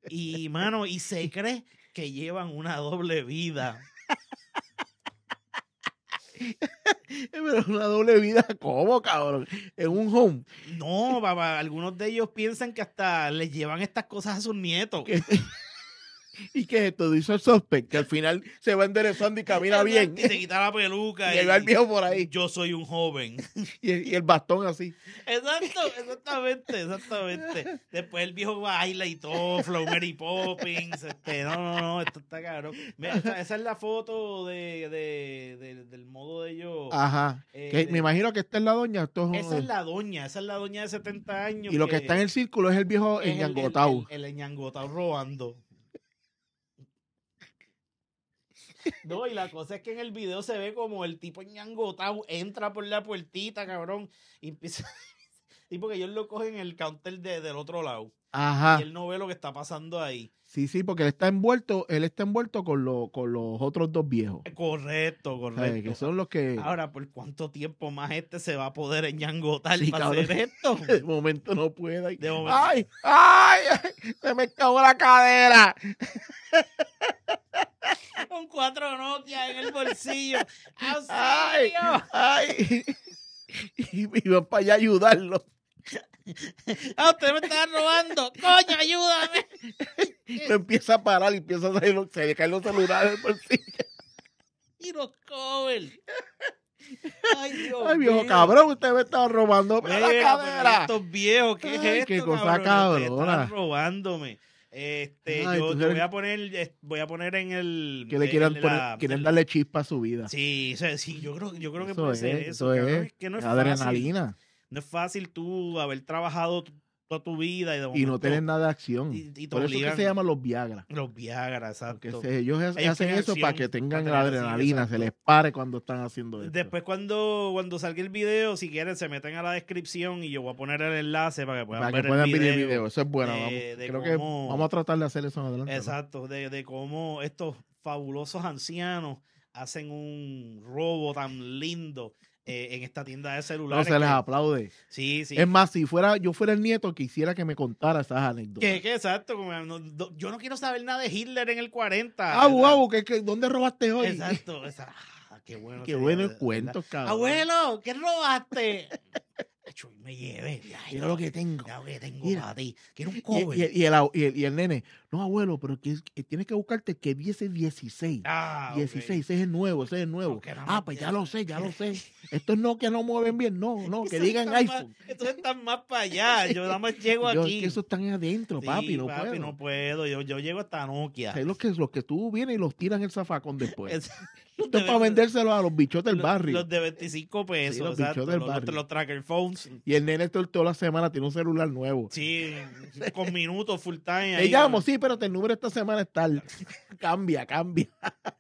Y, mano, y se cree que llevan una doble vida. *laughs* Pero una doble vida, ¿cómo, cabrón? En un home. No, papá, algunos de ellos piensan que hasta les llevan estas cosas a sus nietos. ¿Y que es esto? Dice el suspect, que al final se va enderezando y *laughs* camina bien. Y se quita la peluca. y, el viejo por ahí. Yo soy un joven. *laughs* y, el bastón así. Exacto, exactamente, exactamente. Después el viejo baila y todo, Flow Mary Poppins. Este, no, no, no, esto está caro. esa, es la foto de, de, del modo de yo Ajá. Eh, me imagino que esta es la doña. es, esa es la doña, esa es la doña de 70 años. Y lo que está en el círculo es el viejo es el, el, robando. No, y la cosa es que en el video se ve como el tipo ñangotado entra por la puertita, cabrón, y empieza. *laughs* Y porque ellos lo cogen en el counter de, del otro lado. Ajá. Y él no ve lo que está pasando ahí. Sí, sí, porque él está envuelto, él está envuelto con, los otros dos viejos. Eh, correcto, correcto. Que son los que. Ahora, ¿por cuánto tiempo más este se va a poder ñangotar para hacer esto? *laughs* De momento no puede. ¡Ay! ¡Ay! *laughs* ¡Se me cagó la cadera! con *laughs* cuatro Nokia en el bolsillo. *laughs* ¡Ay! ay. Y iba para allá a ayudarlo. ¡Ah, usted me está robando! ¡Coño, ayúdame! me empieza a parar y empieza a salir, se le caen los celulares del bolsillo. Y los covers. Ay, Dios Ay, viejo cabrón, usted me estaba robando la cadera. Estos viejos, ¿qué es Ay, esto, Qué cosa cabrón? cabrona. Están robándome. Este, yo te voy a poner, en el que le quieran poner, quieren darle chispa a su vida. Sí, yo creo, que puede ser eso. es, adrenalina. No es fácil tú haber trabajado tu vida. Y, no tienes nada de acción. Y, Por eso se llama los Viagra. Los Viagra, exacto. ellos hacen eso para que tengan la adrenalina, se les pare cuando están haciendo eso. Después cuando, cuando salga el video, si quieren, se meten a la descripción y yo voy a poner el enlace para que puedan, ver el video Eso es bueno. vamos, a tratar de hacer eso en adelante. Exacto, de, de cómo estos fabulosos ancianos hacen un robo tan lindo eh, en esta tienda de celulares. No se les aplaude. Sí, sí. Es más, si fuera yo fuera el nieto, quisiera que me contara esas anécdotas. Que, exacto. yo no quiero saber nada de Hitler en el 40. Ah, wow, que, que, ¿dónde robaste hoy? Exacto, ah, qué bueno. *laughs* Qué bueno el cuento, cabrón. Abuelo, ¿qué robaste? y me llevé. lo que tengo. lo que tengo mira. Quiero un cover. Y, el, nene, no, abuelo, pero que, tienes que buscarte que diese 16. Ah, 16, ese es el nuevo, ese es el nuevo. ah, pues ya lo sé, ya lo sé. *laughs* Estos Nokia no mueven bien, no, no, que digan iPhone. estos están más para allá, yo nada más llego aquí. Es que esos están adentro, papi, no puedo. no puedo, yo, yo llego hasta Nokia. Es los que, los que tú vienes y los tiran el zafacón después. Esto es para vendérselo a los bichos del barrio. Los de 25 pesos. los del barrio. Los, tracker phones. Y el nene toda la semana tiene un celular nuevo. Sí, con minutos full time. Le sí, pero el número esta semana es tal. *laughs* cambia, cambia. *laughs*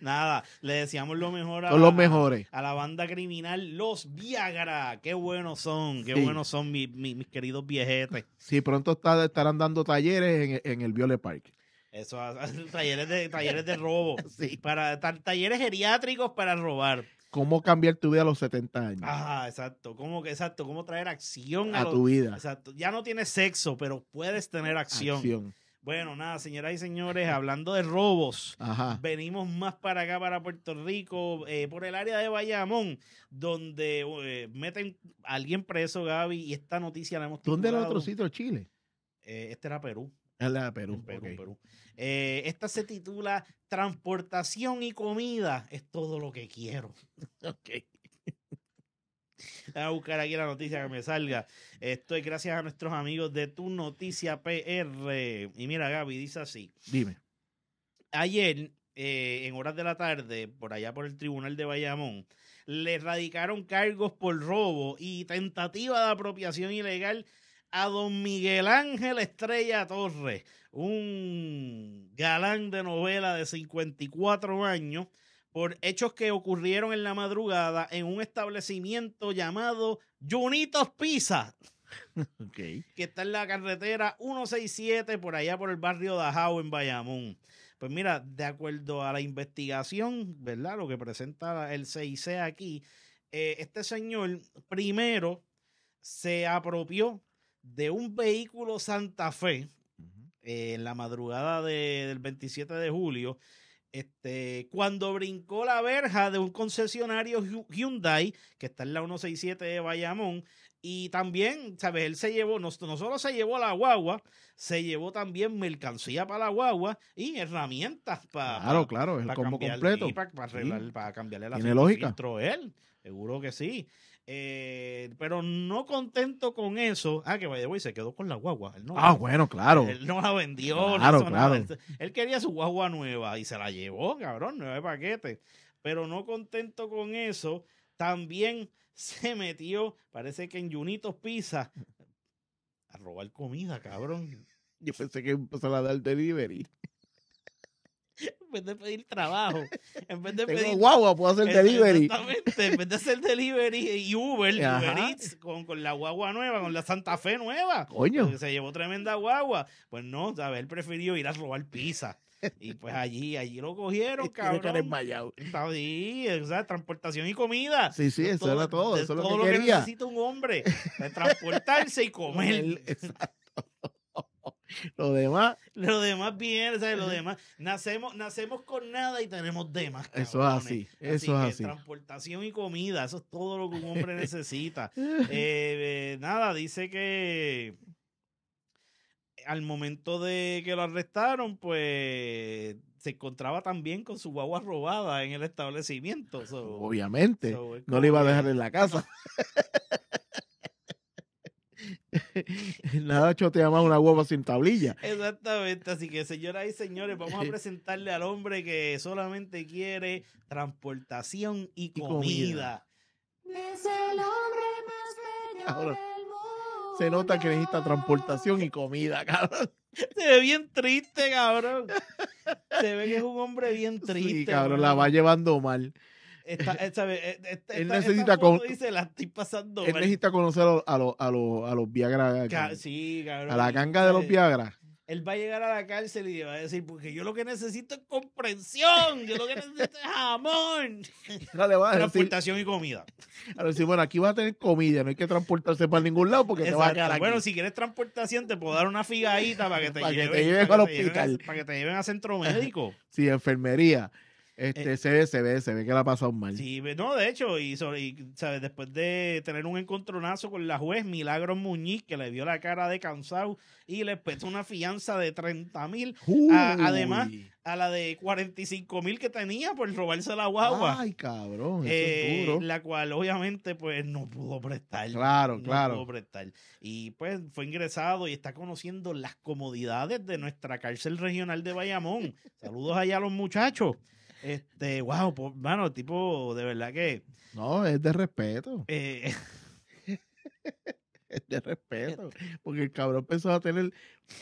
Nada, le decíamos lo mejor a, los mejores. a la banda criminal Los Viagra. Qué buenos son, qué buenos son mis, queridos viejetes. Sí, pronto estarán dando talleres en, en el Viole Park. Eso, *laughs* talleres de, talleres de robo. *laughs* Para, talleres geriátricos para robar. ¿Cómo cambiar tu vida a los 70 años? Ajá, exacto. ¿Cómo, exacto. ¿Cómo traer acción a, tu vida? Ya no tienes sexo, pero puedes tener acción. Bueno, nada, señoras y señores, hablando de robos, venimos más para acá, para Puerto Rico, eh, por el área de Bayamón, donde eh, meten a alguien preso, Gaby, y esta noticia la hemos tenido. ¿Dónde era otro sitio, Chile? Eh, este era Perú la Perú. Perú, Perú. Eh, esta se titula Transportación y comida es todo lo que quiero. *laughs* ok. Voy a buscar aquí la noticia que me salga. Estoy gracias a nuestros amigos de Tu Noticia PR. Y mira, Gaby, dice así. Dime. Ayer, eh, en horas de la tarde, por allá por el Tribunal de Bayamón, le radicaron cargos por robo y tentativa de apropiación ilegal a don Miguel Ángel Estrella Torres, un galán de novela de 54 años, por hechos que ocurrieron en la madrugada en un establecimiento llamado Junitos Pizza. *laughs* Que está en la carretera 167 por allá por el barrio Ajao en Bayamón. Pues mira, de acuerdo a la investigación, ¿verdad? Lo que presenta el 6C aquí, eh, este señor primero se apropió de un vehículo Santa Fe eh, en la madrugada del 27 de julio, este, cuando brincó la verja de un concesionario Hyundai que está en la 167 de Bayamón. Y también, ¿sabes? Él se llevó, no, solo se llevó la guagua, se llevó también mercancía para la guagua y herramientas para. Claro, claro, el completo. para, cambiarle la Tiene lógica. Él, seguro que sí. Eh, pero no contento con eso. Ah, que vaya, güey, se quedó con la guagua. ah, bueno, claro. Él no la vendió. Claro, claro. Él quería su guagua nueva y se la llevó, cabrón, nueve paquete Pero no contento con eso, también se metió, parece que en Junitos Pisa a robar comida, cabrón. Yo pensé que empezaba a dar delivery. *laughs* en vez de pedir trabajo, en vez de Tengo pedir. guagua, puedo hacer eh, delivery. Exactamente, en vez de hacer delivery y Uber, Uber Eats, con, con, la guagua nueva, con la Santa Fe nueva. Coño. Se llevó tremenda guagua. Pues no, ¿sabes? Él prefirió ir a robar pizza. Y pues allí, allí lo cogieron, *laughs* cabrón. ahí, o sea, transportación y comida. Sí, sí, eso era todo. Eso es lo todo que lo que necesita un hombre. transportarse y comer. *laughs* Exacto. *laughs* Lo demás. Lo demás bien, sea, Lo demás. Nacemos, nacemos con nada y tenemos demás. Eso es así. Eso así es Transportación y comida. Eso es todo lo que un hombre *laughs* necesita. *laughs* Eh, eh, nada, dice que al momento de que lo arrestaron, pues se encontraba también con su guagua robada en el establecimiento. Obviamente. no le iba a dejar en la casa. *laughs* nada te más una guapa sin tablilla. Exactamente, así que señoras y señores, vamos a eh. presentarle al hombre que solamente quiere transportación y comida. Se nota que necesita transportación y comida, cabrón. Se ve bien triste, cabrón. *laughs* Se ve que es un hombre bien triste. Sí, cabrón. la va llevando mal. Eh, eh, eh, él necesita necesita conocer a los a a Viagra a la ganga de los Viagra él va a llegar a la cárcel y le va a decir, porque yo lo que necesito es comprensión, yo lo que necesito es jamón. *laughs* Transportación y comida. decir, bueno, aquí vas a tener comida, no hay que transportarse para ningún lado porque te va a Bueno, si quieres transportación, te puedo dar una figadita para que te, para que te al hospital. para que te lleven a centro médico. *laughs* sí, enfermería. Este, eh, se, se, ve, se ve que la ha pasado mal. Sí, no, de hecho, y, ¿sabes? después de tener un encontronazo con la juez Milagro Muñiz, que le vio la cara de cansado y le puso una fianza de 30 mil, además a la de 45 mil que tenía por robarse la guagua. Ay, cabrón, eh, La cual obviamente pues no pudo prestar. Claro, claro. No pudo prestar. Y pues fue ingresado y está conociendo las comodidades de nuestra cárcel regional de Bayamón. Saludos allá a los muchachos. Este, wow, pues, mano, tipo, de verdad que. No, es de respeto. *laughs* Eh, *laughs* es de respeto. *laughs* Porque el cabrón pensó a tener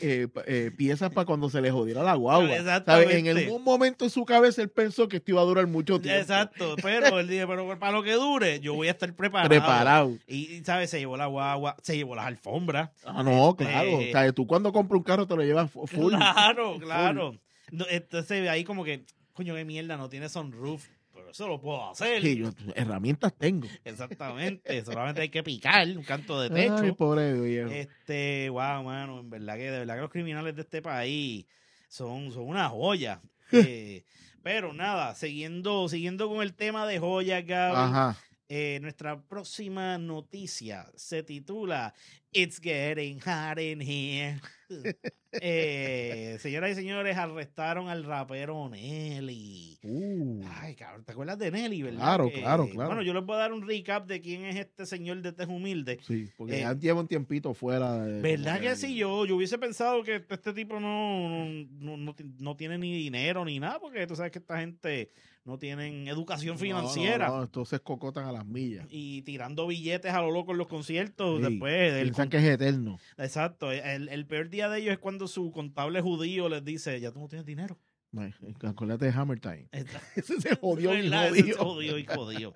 eh, eh, piezas para cuando se le jodiera la guagua. En algún momento en su cabeza él pensó que esto iba a durar mucho tiempo. Exacto, pero él dijo, pero para lo que dure, yo voy a estar preparado. Preparado. Y, ¿sabes? Se llevó la guagua, se llevó las alfombras. Ah, no, este, claro. O tú cuando compras un carro te lo llevas full. Claro, claro. entonces ahí como que coño, qué mierda, no tiene sunroof. Pero eso lo puedo hacer. herramientas tengo. Exactamente, *laughs* solamente hay que picar un canto de techo. Ay, pobre viejo. Este, wow, mano, en verdad que, de verdad que los criminales de este país son, son una joya. *laughs* Eh, pero nada, siguiendo, siguiendo con el tema de joya, Ajá. Eh, nuestra próxima noticia se titula It's Getting Hot in Here. *laughs* eh, señoras y señores, arrestaron al rapero Nelly. Uh. Ay, cabrón, ¿te acuerdas de Nelly, verdad? Claro, claro, claro. Bueno, yo les voy a dar un recap de quién es este señor de Tez Humilde. Sí, porque eh, ya lleva un tiempito fuera. De, ¿Verdad que sí? Yo, yo hubiese pensado que este, este tipo no, no, tiene ni dinero ni nada, porque tú sabes que esta gente no tienen educación financiera. entonces cocotan a las millas. Y tirando billetes a lo loco en los conciertos. después piensan que es eterno. Exacto. El, el, peor día de ellos es cuando su contable judío les dice, ya tú no tienes dinero. Eh, acuérdate de Hammer *laughs* Time. *laughs* ese se jodió y jodió.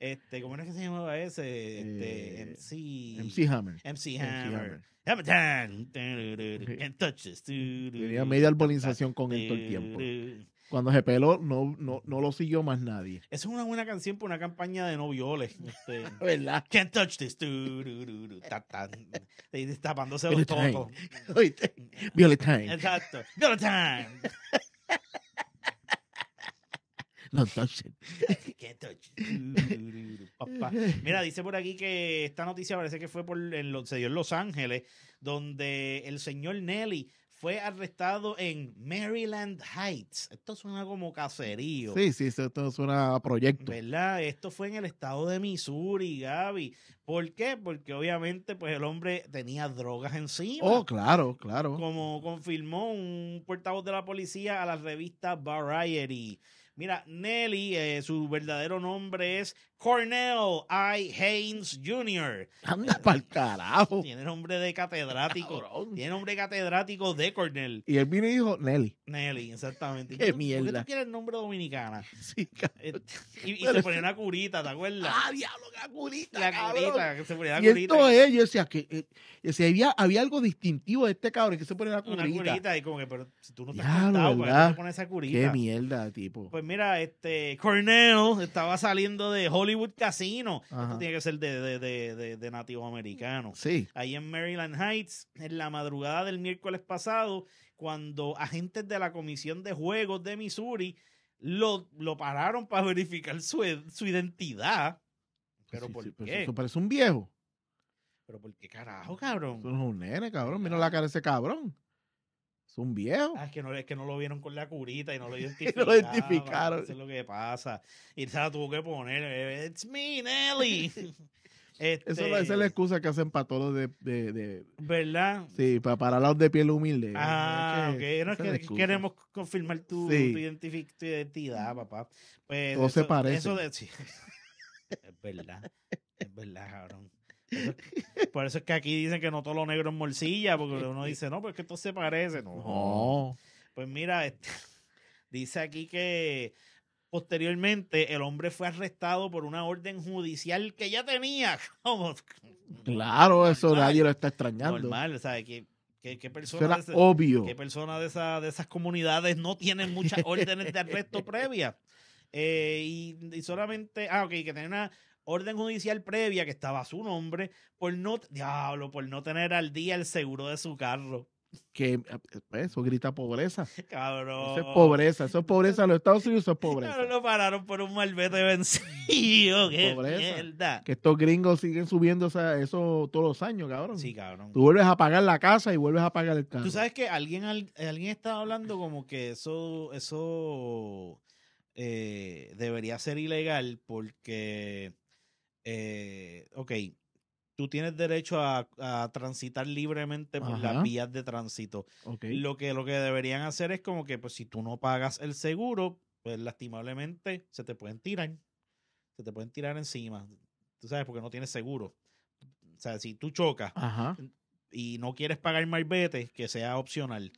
Este, ¿Cómo era que se llamaba ese? Este, eh, MC... Hammer. MC Hammer. Hammer. Time. *laughs* touches. Tenía media arbolización con él todo el tiempo. Cuando se peló, no, no, no lo siguió más nadie. Esa es una buena canción por una campaña de no violes. Este, *laughs* ¿Verdad? Can't touch this. Du, tapándose los tocos. *laughs* Violet time. Exacto. Violet time. *laughs* No touch Can't touch it. Mira, dice por aquí que esta noticia parece que fue por en, se dio en Los Ángeles, donde el señor Nelly fue arrestado en Maryland Heights. Esto suena como caserío. Sí, sí, esto suena a proyecto. ¿Verdad? Esto fue en el estado de Missouri, Gaby. ¿Por qué? Porque obviamente pues el hombre tenía drogas encima. Oh, claro, claro. Como confirmó un portavoz de la policía a la revista Variety. Mira, Nelly, eh, su verdadero nombre es Cornell I. Haynes Jr. Anda pa'l carajo. Tiene nombre de catedrático. Tiene nombre de catedrático de Cornell. Y él vino y dijo Nelly. Nelly, exactamente. Qué mierda. ¿Por qué tú el nombre dominicana? Sí, eh, Y, se ponía una curita, ¿te acuerdas? Ah, diablo, ¡Qué curita. La curita, que se ponía la y curita. Esto es, yo decía que eh, había, había, algo distintivo de este cabrón que se ponía la curita. Una curita, y como que, pero si tú no estás has contado, ¿para qué te pones esa curita? Qué mierda, tipo. Pues mira, este, Cornell estaba saliendo de Hollywood Casino. Esto tiene que ser de, de, de, de, nativo americano. Sí. Ahí en Maryland Heights, en la madrugada del miércoles pasado, cuando agentes de la Comisión de Juegos de Missouri lo, lo pararon para verificar su, su identidad. Pero ¿por qué? eso parece un viejo. Pero ¿por qué carajo, cabrón? Eso es un nene, cabrón. Mira la cara de ese cabrón. Es un viejo. Ah, es, que no, es que no lo vieron con la curita y no lo identificaron. *laughs* no lo identificaron. Eso es lo que pasa. Y se la tuvo que poner. Eh, It's me, Nelly. *laughs* Eso, esa es la este excusa que hacen para todos de, de, de... ¿Verdad? Sí, para, para los de piel humilde. Ah, ok. No, queremos confirmar tu, tu, identidad, papá. Pues, se parece. Eso de... sí. *laughs* es verdad. Es verdad, cabrón. *laughs* Por eso es que aquí dicen que no todo lo negro es morcilla, porque uno eh, dice, eh. no, que esto se parece. No. Pues mira, este, *laughs* dice aquí que posteriormente el hombre fue arrestado por una orden judicial que ya tenía. *laughs* claro, eso nadie lo está extrañando. Normal, o sea que, personas, obvio. de, esas comunidades no tienen muchas órdenes de arresto previas? Eh, y, solamente, ah, ok, que tenía una orden judicial previa que estaba a su nombre por no, diablo, por no tener al día el seguro de su carro. Que eh, eso grita pobreza. Cabrón. Eso es pobreza. Eso es pobreza los Estados Unidos. Eso es pobreza. lo pararon por un malvete vencido. Qué Que estos gringos siguen subiendo eso todos los años, cabrón. Sí, cabrón. Tú vuelves a pagar la casa y vuelves a pagar el carro. Tú sabes que alguien, alguien estaba hablando como que eso, eso eh, debería ser ilegal porque eh, ok, tú tienes derecho a, transitar libremente por las vías de tránsito. Lo, que, lo que deberían hacer es como que, pues si tú no pagas el seguro, pues lastimablemente se te pueden tirar, se te pueden tirar encima, tú sabes, porque no tienes seguro. O sea, si tú chocas y no quieres pagar vete, que sea opcional,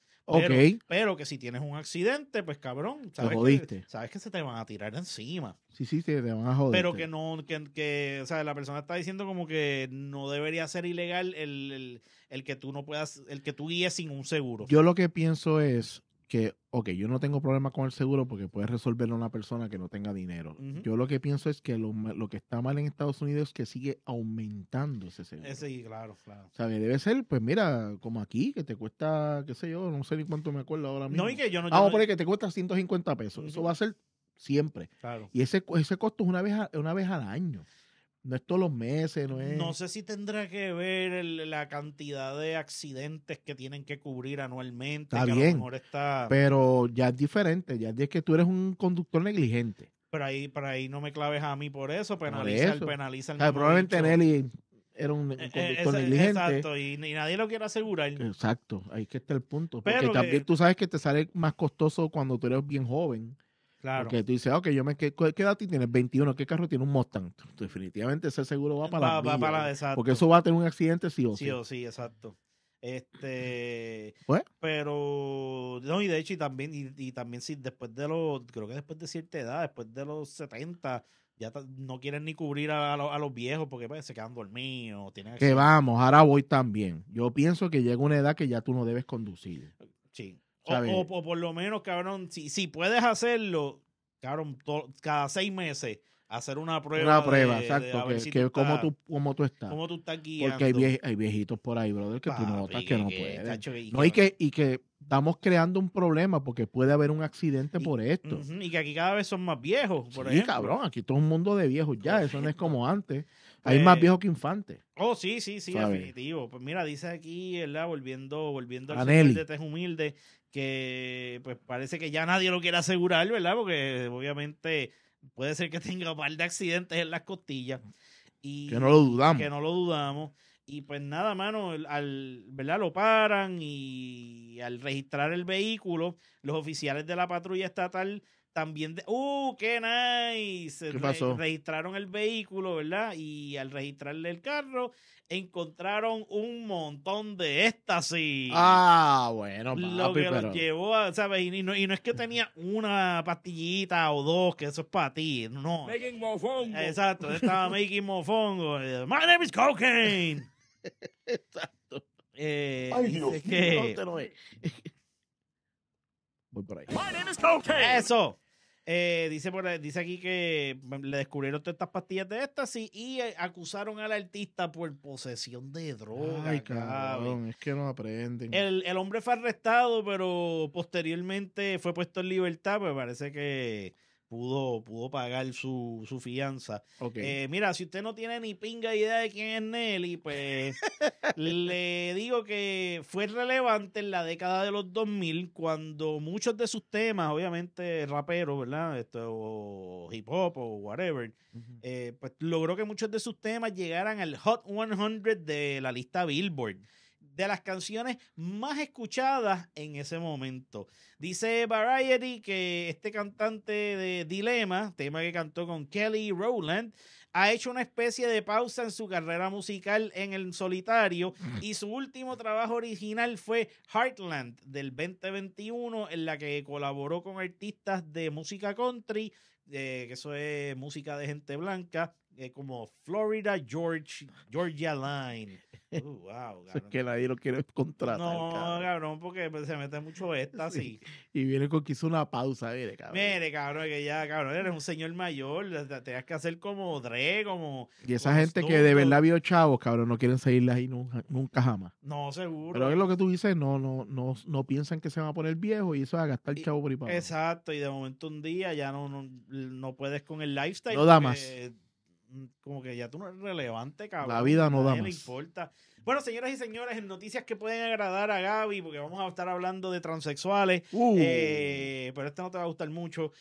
pero, que si tienes un accidente, pues cabrón, sabes, que, sabes que se te van a tirar encima. Sí, sí, te, van a joder. Pero que no, que, o sea, la persona está diciendo como que no debería ser ilegal el que tú no puedas, el que tú guíes sin un seguro. Yo lo que pienso es, que, ok, yo no tengo problema con el seguro porque puede resolverlo una persona que no tenga dinero. Yo lo que pienso es que lo, que está mal en Estados Unidos es que sigue aumentando ese seguro. Ese, claro, claro. O debe ser, pues mira, como aquí, que te cuesta, qué sé yo, no sé ni cuánto me acuerdo ahora mismo. No, y que Por ahí que te cuesta 150 pesos. Eso va a ser siempre. Claro. Y ese, ese costo es una vez, una vez al año. No es todos los meses, no es. No sé si tendrá que ver la cantidad de accidentes que tienen que cubrir anualmente. Está bien. está... Pero ya es diferente, ya es que tú eres un conductor negligente. Pero ahí, ahí no me claves a mí por eso, penaliza, penaliza Probablemente Nelly era un, e, e, conductor negligente. Exacto, y, nadie lo quiere asegurar. Exacto, ahí que está el punto. Porque también tú sabes que te sale más costoso cuando tú eres bien joven Claro. Porque tú dices, ok, yo me, ¿qué, edad tienes? 21, ¿qué carro tiene un Mustang? Definitivamente ese seguro va eh, para la va eh, Porque eso va a tener un accidente sí o sí. Sí o sí, exacto. Este, ¿Pues? pero no, y de hecho, y también, y, también si después de los, creo que después de cierta edad, después de los 70, ya no quieren ni cubrir a, los, viejos porque pues, se quedan dormidos. que vamos, ahora voy también. Yo pienso que llega una edad que ya tú no debes conducir. O, por lo menos, cabrón, si, si puedes hacerlo, cabrón, cada seis meses, hacer una prueba. Una prueba, exacto. que, tú cómo, tú, estás. Cómo tú estás guiando. Porque hay, viejitos por ahí, brother, que tú notas que, no puedes. y que, y que estamos creando un problema porque puede haber un accidente por esto. y que aquí cada vez son más viejos, por sí, cabrón, aquí todo un mundo de viejos ya, eso no es como antes. Pues hay más viejos que infantes. Oh, sí, sí, sí, definitivo. Pues mira, dice aquí, ¿verdad? Volviendo, volviendo al humilde, de este es humilde, que pues parece que ya nadie lo quiere asegurar, ¿verdad? Porque obviamente puede ser que *laughs* tenga un par de accidentes en las costillas. Y que no lo dudamos. Que no lo dudamos. Y pues nada, mano, al, ¿verdad? Lo paran y al registrar el vehículo, los oficiales de la patrulla estatal también, de, ¡uh, qué nice! ¿Qué pasó? registraron el vehículo, ¿verdad? Y al registrarle el carro, encontraron un montón de éxtasis. Ah, bueno, papi, Lo que los llevó Y no, es que tenía una pastillita o dos, que eso es para ti, no. Making mofongo. Exacto, estaba making mofongo. *laughs* My name is cocaine. Exacto. Eh, Ay, Dios, que... no te lo es! Voy por ahí. My name is cocaine. Eso. Eh, dice, por, dice aquí que le descubrieron todas estas pastillas de estas y eh, acusaron al artista por posesión de droga. Ay, cabrón, es que no aprenden. El, el, hombre fue arrestado, pero posteriormente fue puesto en libertad, pues parece que pudo, pagar su, su fianza. Eh, mira, si usted no tiene ni pinga idea de quién es Nelly, pues *laughs* le digo que fue relevante en la década de los 2000 cuando muchos de sus temas, obviamente rapero ¿verdad? Esto, o hip hop o whatever, eh, pues logró que muchos de sus temas llegaran al Hot 100 de la lista Billboard de las canciones más escuchadas en ese momento. Dice Variety que este cantante de Dilema, tema que cantó con Kelly Rowland, ha hecho una especie de pausa en su carrera musical en el solitario *laughs* y su último trabajo original fue Heartland del 2021 en la que colaboró con artistas de música country, eh, que eso es música de gente blanca, eh, como Florida George, Georgia Line. Uh, *laughs* Es que nadie lo quiere contratar. No, cabrón, porque pues, se mete mucho esta, sí. Y viene con que hizo una pausa, mire, cabrón. Mire, cabrón, que ya, cabrón, eres un señor mayor, tenías que hacer como Dre, como... Y esa gente que de verdad vio chavos, cabrón, no quieren seguirla ahí nunca, jamás. No, seguro. Pero es lo que tú dices, no, no, no, no piensan que se van a poner viejo y eso va a gastar el chavo por ahí Exacto, y de momento un día ya no, no, puedes con el lifestyle. No da Mm, como que ya tú no eres relevante, cabrón. La vida no da más. Bueno, señoras y señores, en noticias que pueden agradar a Gaby, porque vamos a estar hablando de transexuales, uh. eh, pero este no te va a gustar mucho.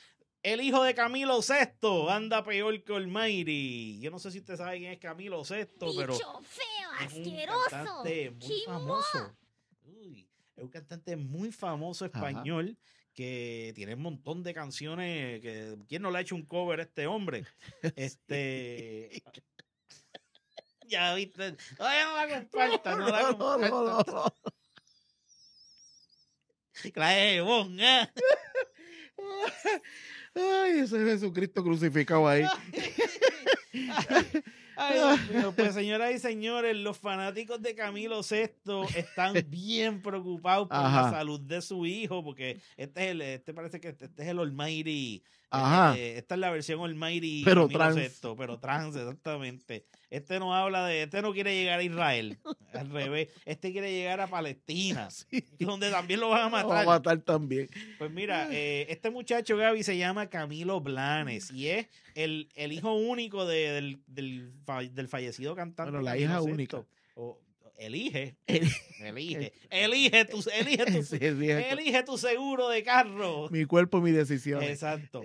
El hijo de Camilo VI anda peor que Almighty. Yo no sé si usted sabe quién es Camilo VI, pero. feo, asqueroso. Cantante muy famoso. es un cantante muy famoso español que tiene un montón de canciones que quién no le ha hecho un cover a este hombre. *laughs* Este *laughs* ya viste, Ay, no me falta, no, vamos no, No, no, no. ¿eh? *laughs* Ay, ese Jesucristo crucificado ahí. Ay, Pues señoras y señores, los fanáticos de Camilo VI están *laughs* bien preocupados por la salud de su hijo, porque este es este parece que este, este es el Almighty. Eh, esta es la versión Almighty pero Camilo trans. pero trans, exactamente. Este no habla de, este no quiere llegar a Israel, *laughs* al revés, este quiere llegar a Palestina, y *laughs* donde también lo van a matar. Lo van a matar también. Pues mira, eh, este muchacho Gaby se llama Camilo Blanes y es el, hijo único del, fallecido cantante. Bueno, la hija única. O, elige, elige, elige tu, elige *laughs* elige tu seguro de carro. Mi cuerpo, mi decisión. Exacto.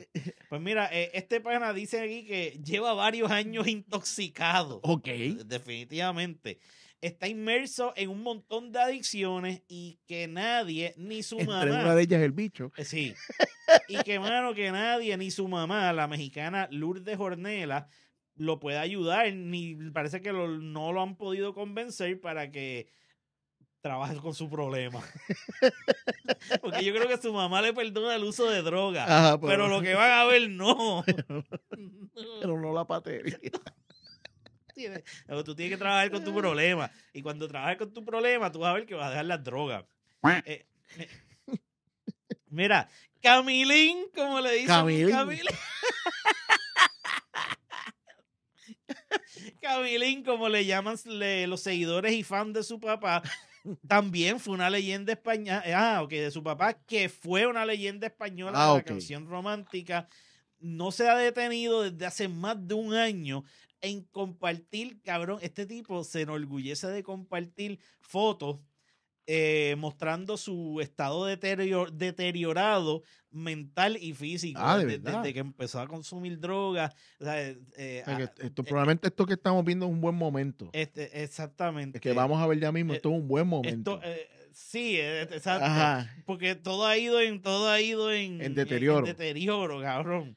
Pues mira, eh, este pana dice aquí que lleva varios años intoxicado. Ok. Definitivamente. Está inmerso en un montón de adicciones y que nadie, ni su Entre mamá. una de ellas el bicho. Eh, sí. Y que, mano, que nadie, ni su mamá, la mexicana Lourdes Hornela, lo puede ayudar, ni parece que no lo han podido convencer para que trabaje con su problema. *laughs* Porque yo creo que su mamá le perdona el uso de droga, pero... lo que van a ver no. *laughs* pero no la patería. Tú tienes que trabajar con tu problema. Y cuando trabajes con tu problema, tú vas a ver que vas a dejar la droga. Eh, mira, Camilín, como le dicen. Camilín. *laughs* Camilín, como le llaman los seguidores y fans de su papá, también fue una leyenda española, ah, ok, de su papá, que fue una leyenda española ah, de la canción romántica. No se ha detenido desde hace más de un año en compartir, cabrón, este tipo se enorgullece de compartir fotos eh, mostrando su estado deteriorado mental y físico ah, ¿de desde, que empezó a consumir drogas. Eh, eh, eh, probablemente esto que estamos viendo es un buen momento. Este, exactamente. que vamos a ver ya mismo, esto es un buen momento. sí, exacto. Porque todo ha ido en, todo ha ido en, deterioro. En deterioro, cabrón.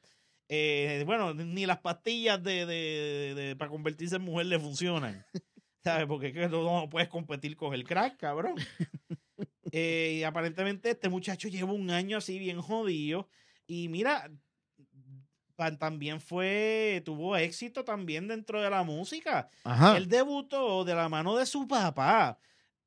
bueno, ni las pastillas de, para convertirse en mujer le funcionan. *laughs* ¿Sabes? Porque es que no puedes competir con el crack, cabrón. *laughs* Eh, y aparentemente este muchacho lleva un año así bien jodido. Y mira, también fue, tuvo éxito también dentro de la música. Él debutó de la mano de su papá.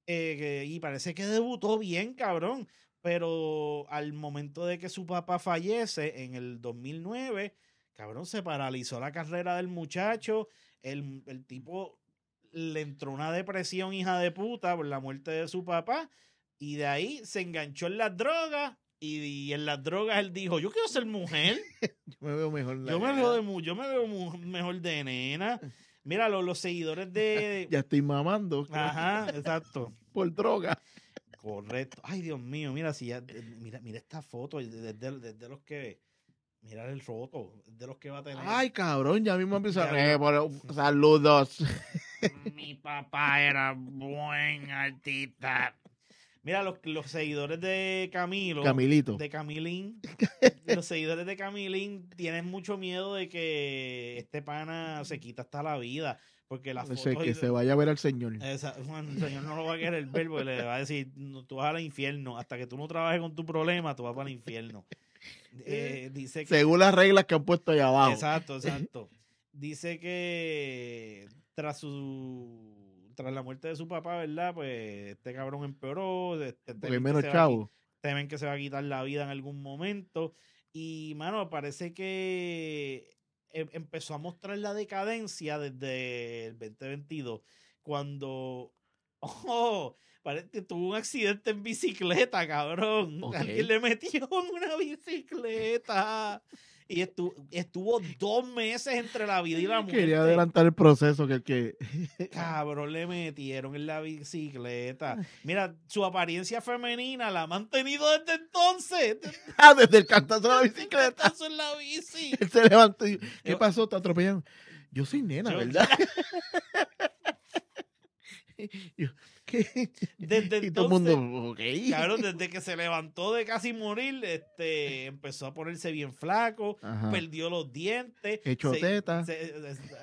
Eh, y parece que debutó bien, cabrón. Pero al momento de que su papá fallece en el 2009, cabrón, se paralizó la carrera del muchacho. El, el tipo le entró una depresión hija de puta por la muerte de su papá y de ahí se enganchó en las drogas y, en las drogas él dijo, yo quiero ser mujer. *laughs* yo me veo mejor. La yo, me veo de, yo me veo mejor de nena. Mira, los, seguidores *laughs* de... ya estoy mamando. Ajá, exacto. *laughs* por droga. Correcto. Ay, Dios mío, mira, si ya, eh, mira, mira esta foto desde, desde los que... mira el roto de los que va a tener. Ay, cabrón, ya mismo empieza. a. saludos. Mi papá era buen artista. Mira, los, los seguidores de Camilo. Camilito. De Camilín. *laughs* los seguidores de Camilín tienen mucho miedo de que este pana se quita hasta la vida. Porque la foto. que se vaya a ver al Señor. el Señor no lo va a querer ver porque le va a decir: tú vas al infierno. Hasta que tú no trabajes con tu problema, tú vas para el infierno. *laughs* Eh, eh, dice Según las reglas que han puesto allá abajo. Exacto, exacto. Dice que tras su tras la muerte de su papá, ¿verdad? Pues este cabrón empeoró. Este, temen, menos chavo. temen que se va a quitar la vida en algún momento. Y, mano, parece que em, empezó a mostrar la decadencia desde el 2022, cuando *laughs* oh, parece, que tuvo un accidente en bicicleta, cabrón. Alguien le metió en una bicicleta y estuvo, estuvo dos meses entre la vida y la muerte. Quería adelantar el proceso que, que... *laughs* Cabrón, le metieron en la bicicleta. Mira, su apariencia femenina la ha mantenido desde entonces. *laughs* Ah, desde el cantazo de la bicicleta. Desde la bici. *laughs* Él se levantó y, ¿qué pasó? Te atropellaron. Yo soy nena, ¿verdad? Yo, desde desde que se levantó de casi morir, este, empezó a ponerse bien flaco, perdió los dientes. Hecho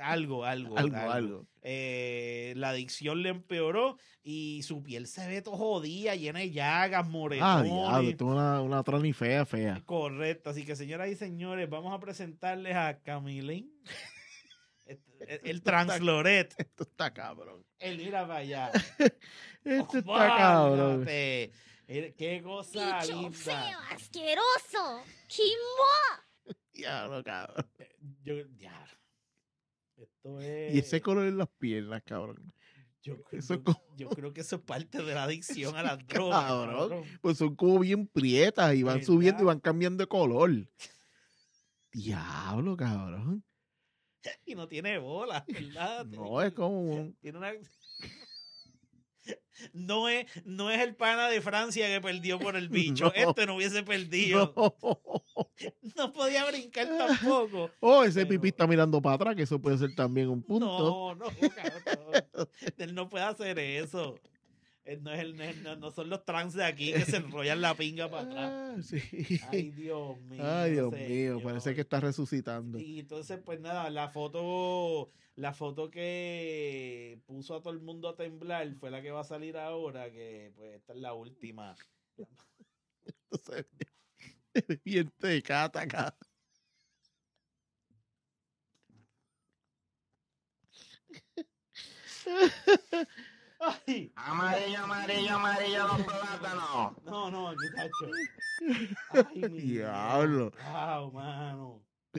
algo, algo, algo. Eh, la adicción le empeoró y su piel se ve todo jodida, llena de llagas, ah, moretones. Ah, una, una trani fea, fea. Correcto, así que señoras y señores, vamos a presentarles a Camilín. El, Transloret. Esto está cabrón. El ir a allá. *laughs* Esto está cabrón. Qué cosa feo, asqueroso. Chimbo. *laughs* Diablo, cabrón. Eh, esto es... Y ese color en las piernas, cabrón. Yo creo, que eso es parte de la adicción a *laughs* las drogas. Cabrón, Pues son como bien prietas y van subiendo y van cambiando de color. Diablo, cabrón. *laughs* y no tiene bola, *laughs* ¿verdad? No, es como *laughs* No es, el pana de Francia que perdió por el bicho. este no hubiese perdido. No. podía brincar tampoco. Oh, ese pipí está mirando para atrás, que eso puede ser también un punto. No, no, no. Él no puede hacer eso. No, es no, son los trans de aquí que se enrollan la pinga para atrás. Ah, Ay, Dios mío. Ay, Dios mío, parece que está resucitando. Y entonces, pues nada, la foto, la foto que puso a todo el mundo a temblar fue la que va a salir ahora, que pues esta es la última. Entonces, *laughs* bien te cata acá. *laughs* Amarillo, amarillo, amarillo, los plátanos. No, no, muchacho. Ay, mi *laughs* Diablo.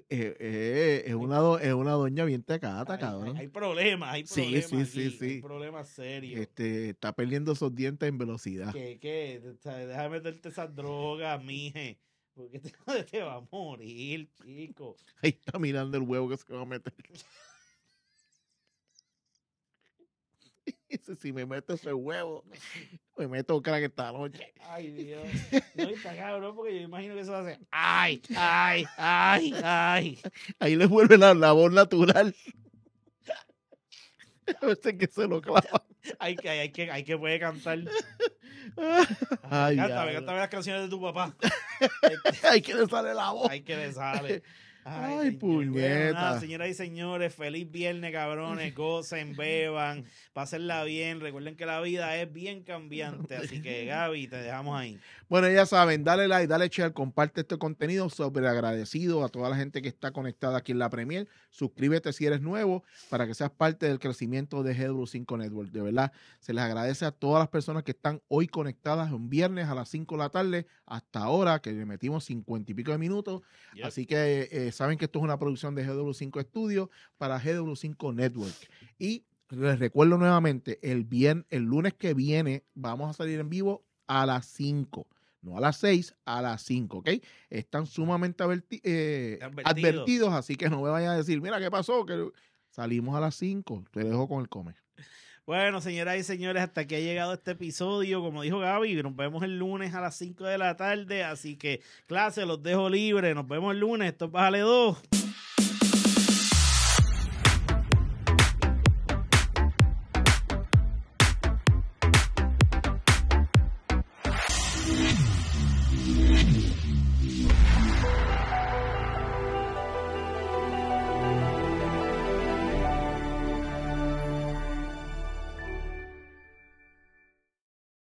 Eh, eh, es, una es una doña bien acá, cabrón. Hay, problemas, hay problemas. Sí, sí, sí, sí. problemas serios. Este, está perdiendo esos dientes en velocidad. ¿Qué, qué? Déjame meterte esas drogas, mije. Porque *laughs* te, te va a morir, chico. Ahí está mirando el huevo que se va a meter. *laughs* si me meto ese huevo, me meto crack esta noche. Ay, Dios. *laughs* No, está cabrón, porque yo imagino que eso va a ser. Ay, *laughs* ay, ay, ay. Ahí le vuelve la, voz natural. *laughs* A veces que se lo clava. Hay que, hay que, hay que puede cantar. Ay, Cántame, cántame las canciones de tu papá. hay que le sale la voz. Hay que le sale. Ay, señoras y señores, feliz viernes, cabrones. *laughs* Gocen, beban, pásenla bien. Recuerden que la vida es bien cambiante. Así que, *laughs* Gaby, te dejamos ahí. Bueno, ya saben, dale like, dale share, comparte este contenido. Sobre agradecido a toda la gente que está conectada aquí en la Premier. Suscríbete si eres nuevo para que seas parte del crecimiento de gw 5 Network. De verdad, se les agradece a todas las personas que están hoy conectadas un viernes a las 5 de la tarde hasta ahora, que le metimos 50 y pico de minutos. Así que eh, saben que esto es una producción de GW5 Studios para GW5 Network. Y les recuerdo nuevamente, el, bien, el lunes que viene vamos a salir en vivo a las 5 no a las 6, a las 5, ¿ok? Están sumamente eh, advertidos. así que no me vayan a decir, mira, ¿qué pasó? Que salimos a las 5, te dejo con el comer. Bueno, señoras y señores, hasta aquí ha llegado este episodio. Como dijo Gaby, nos vemos el lunes a las 5 de la tarde, así que clase, los dejo libre. Nos vemos el lunes, esto es Bájale 2.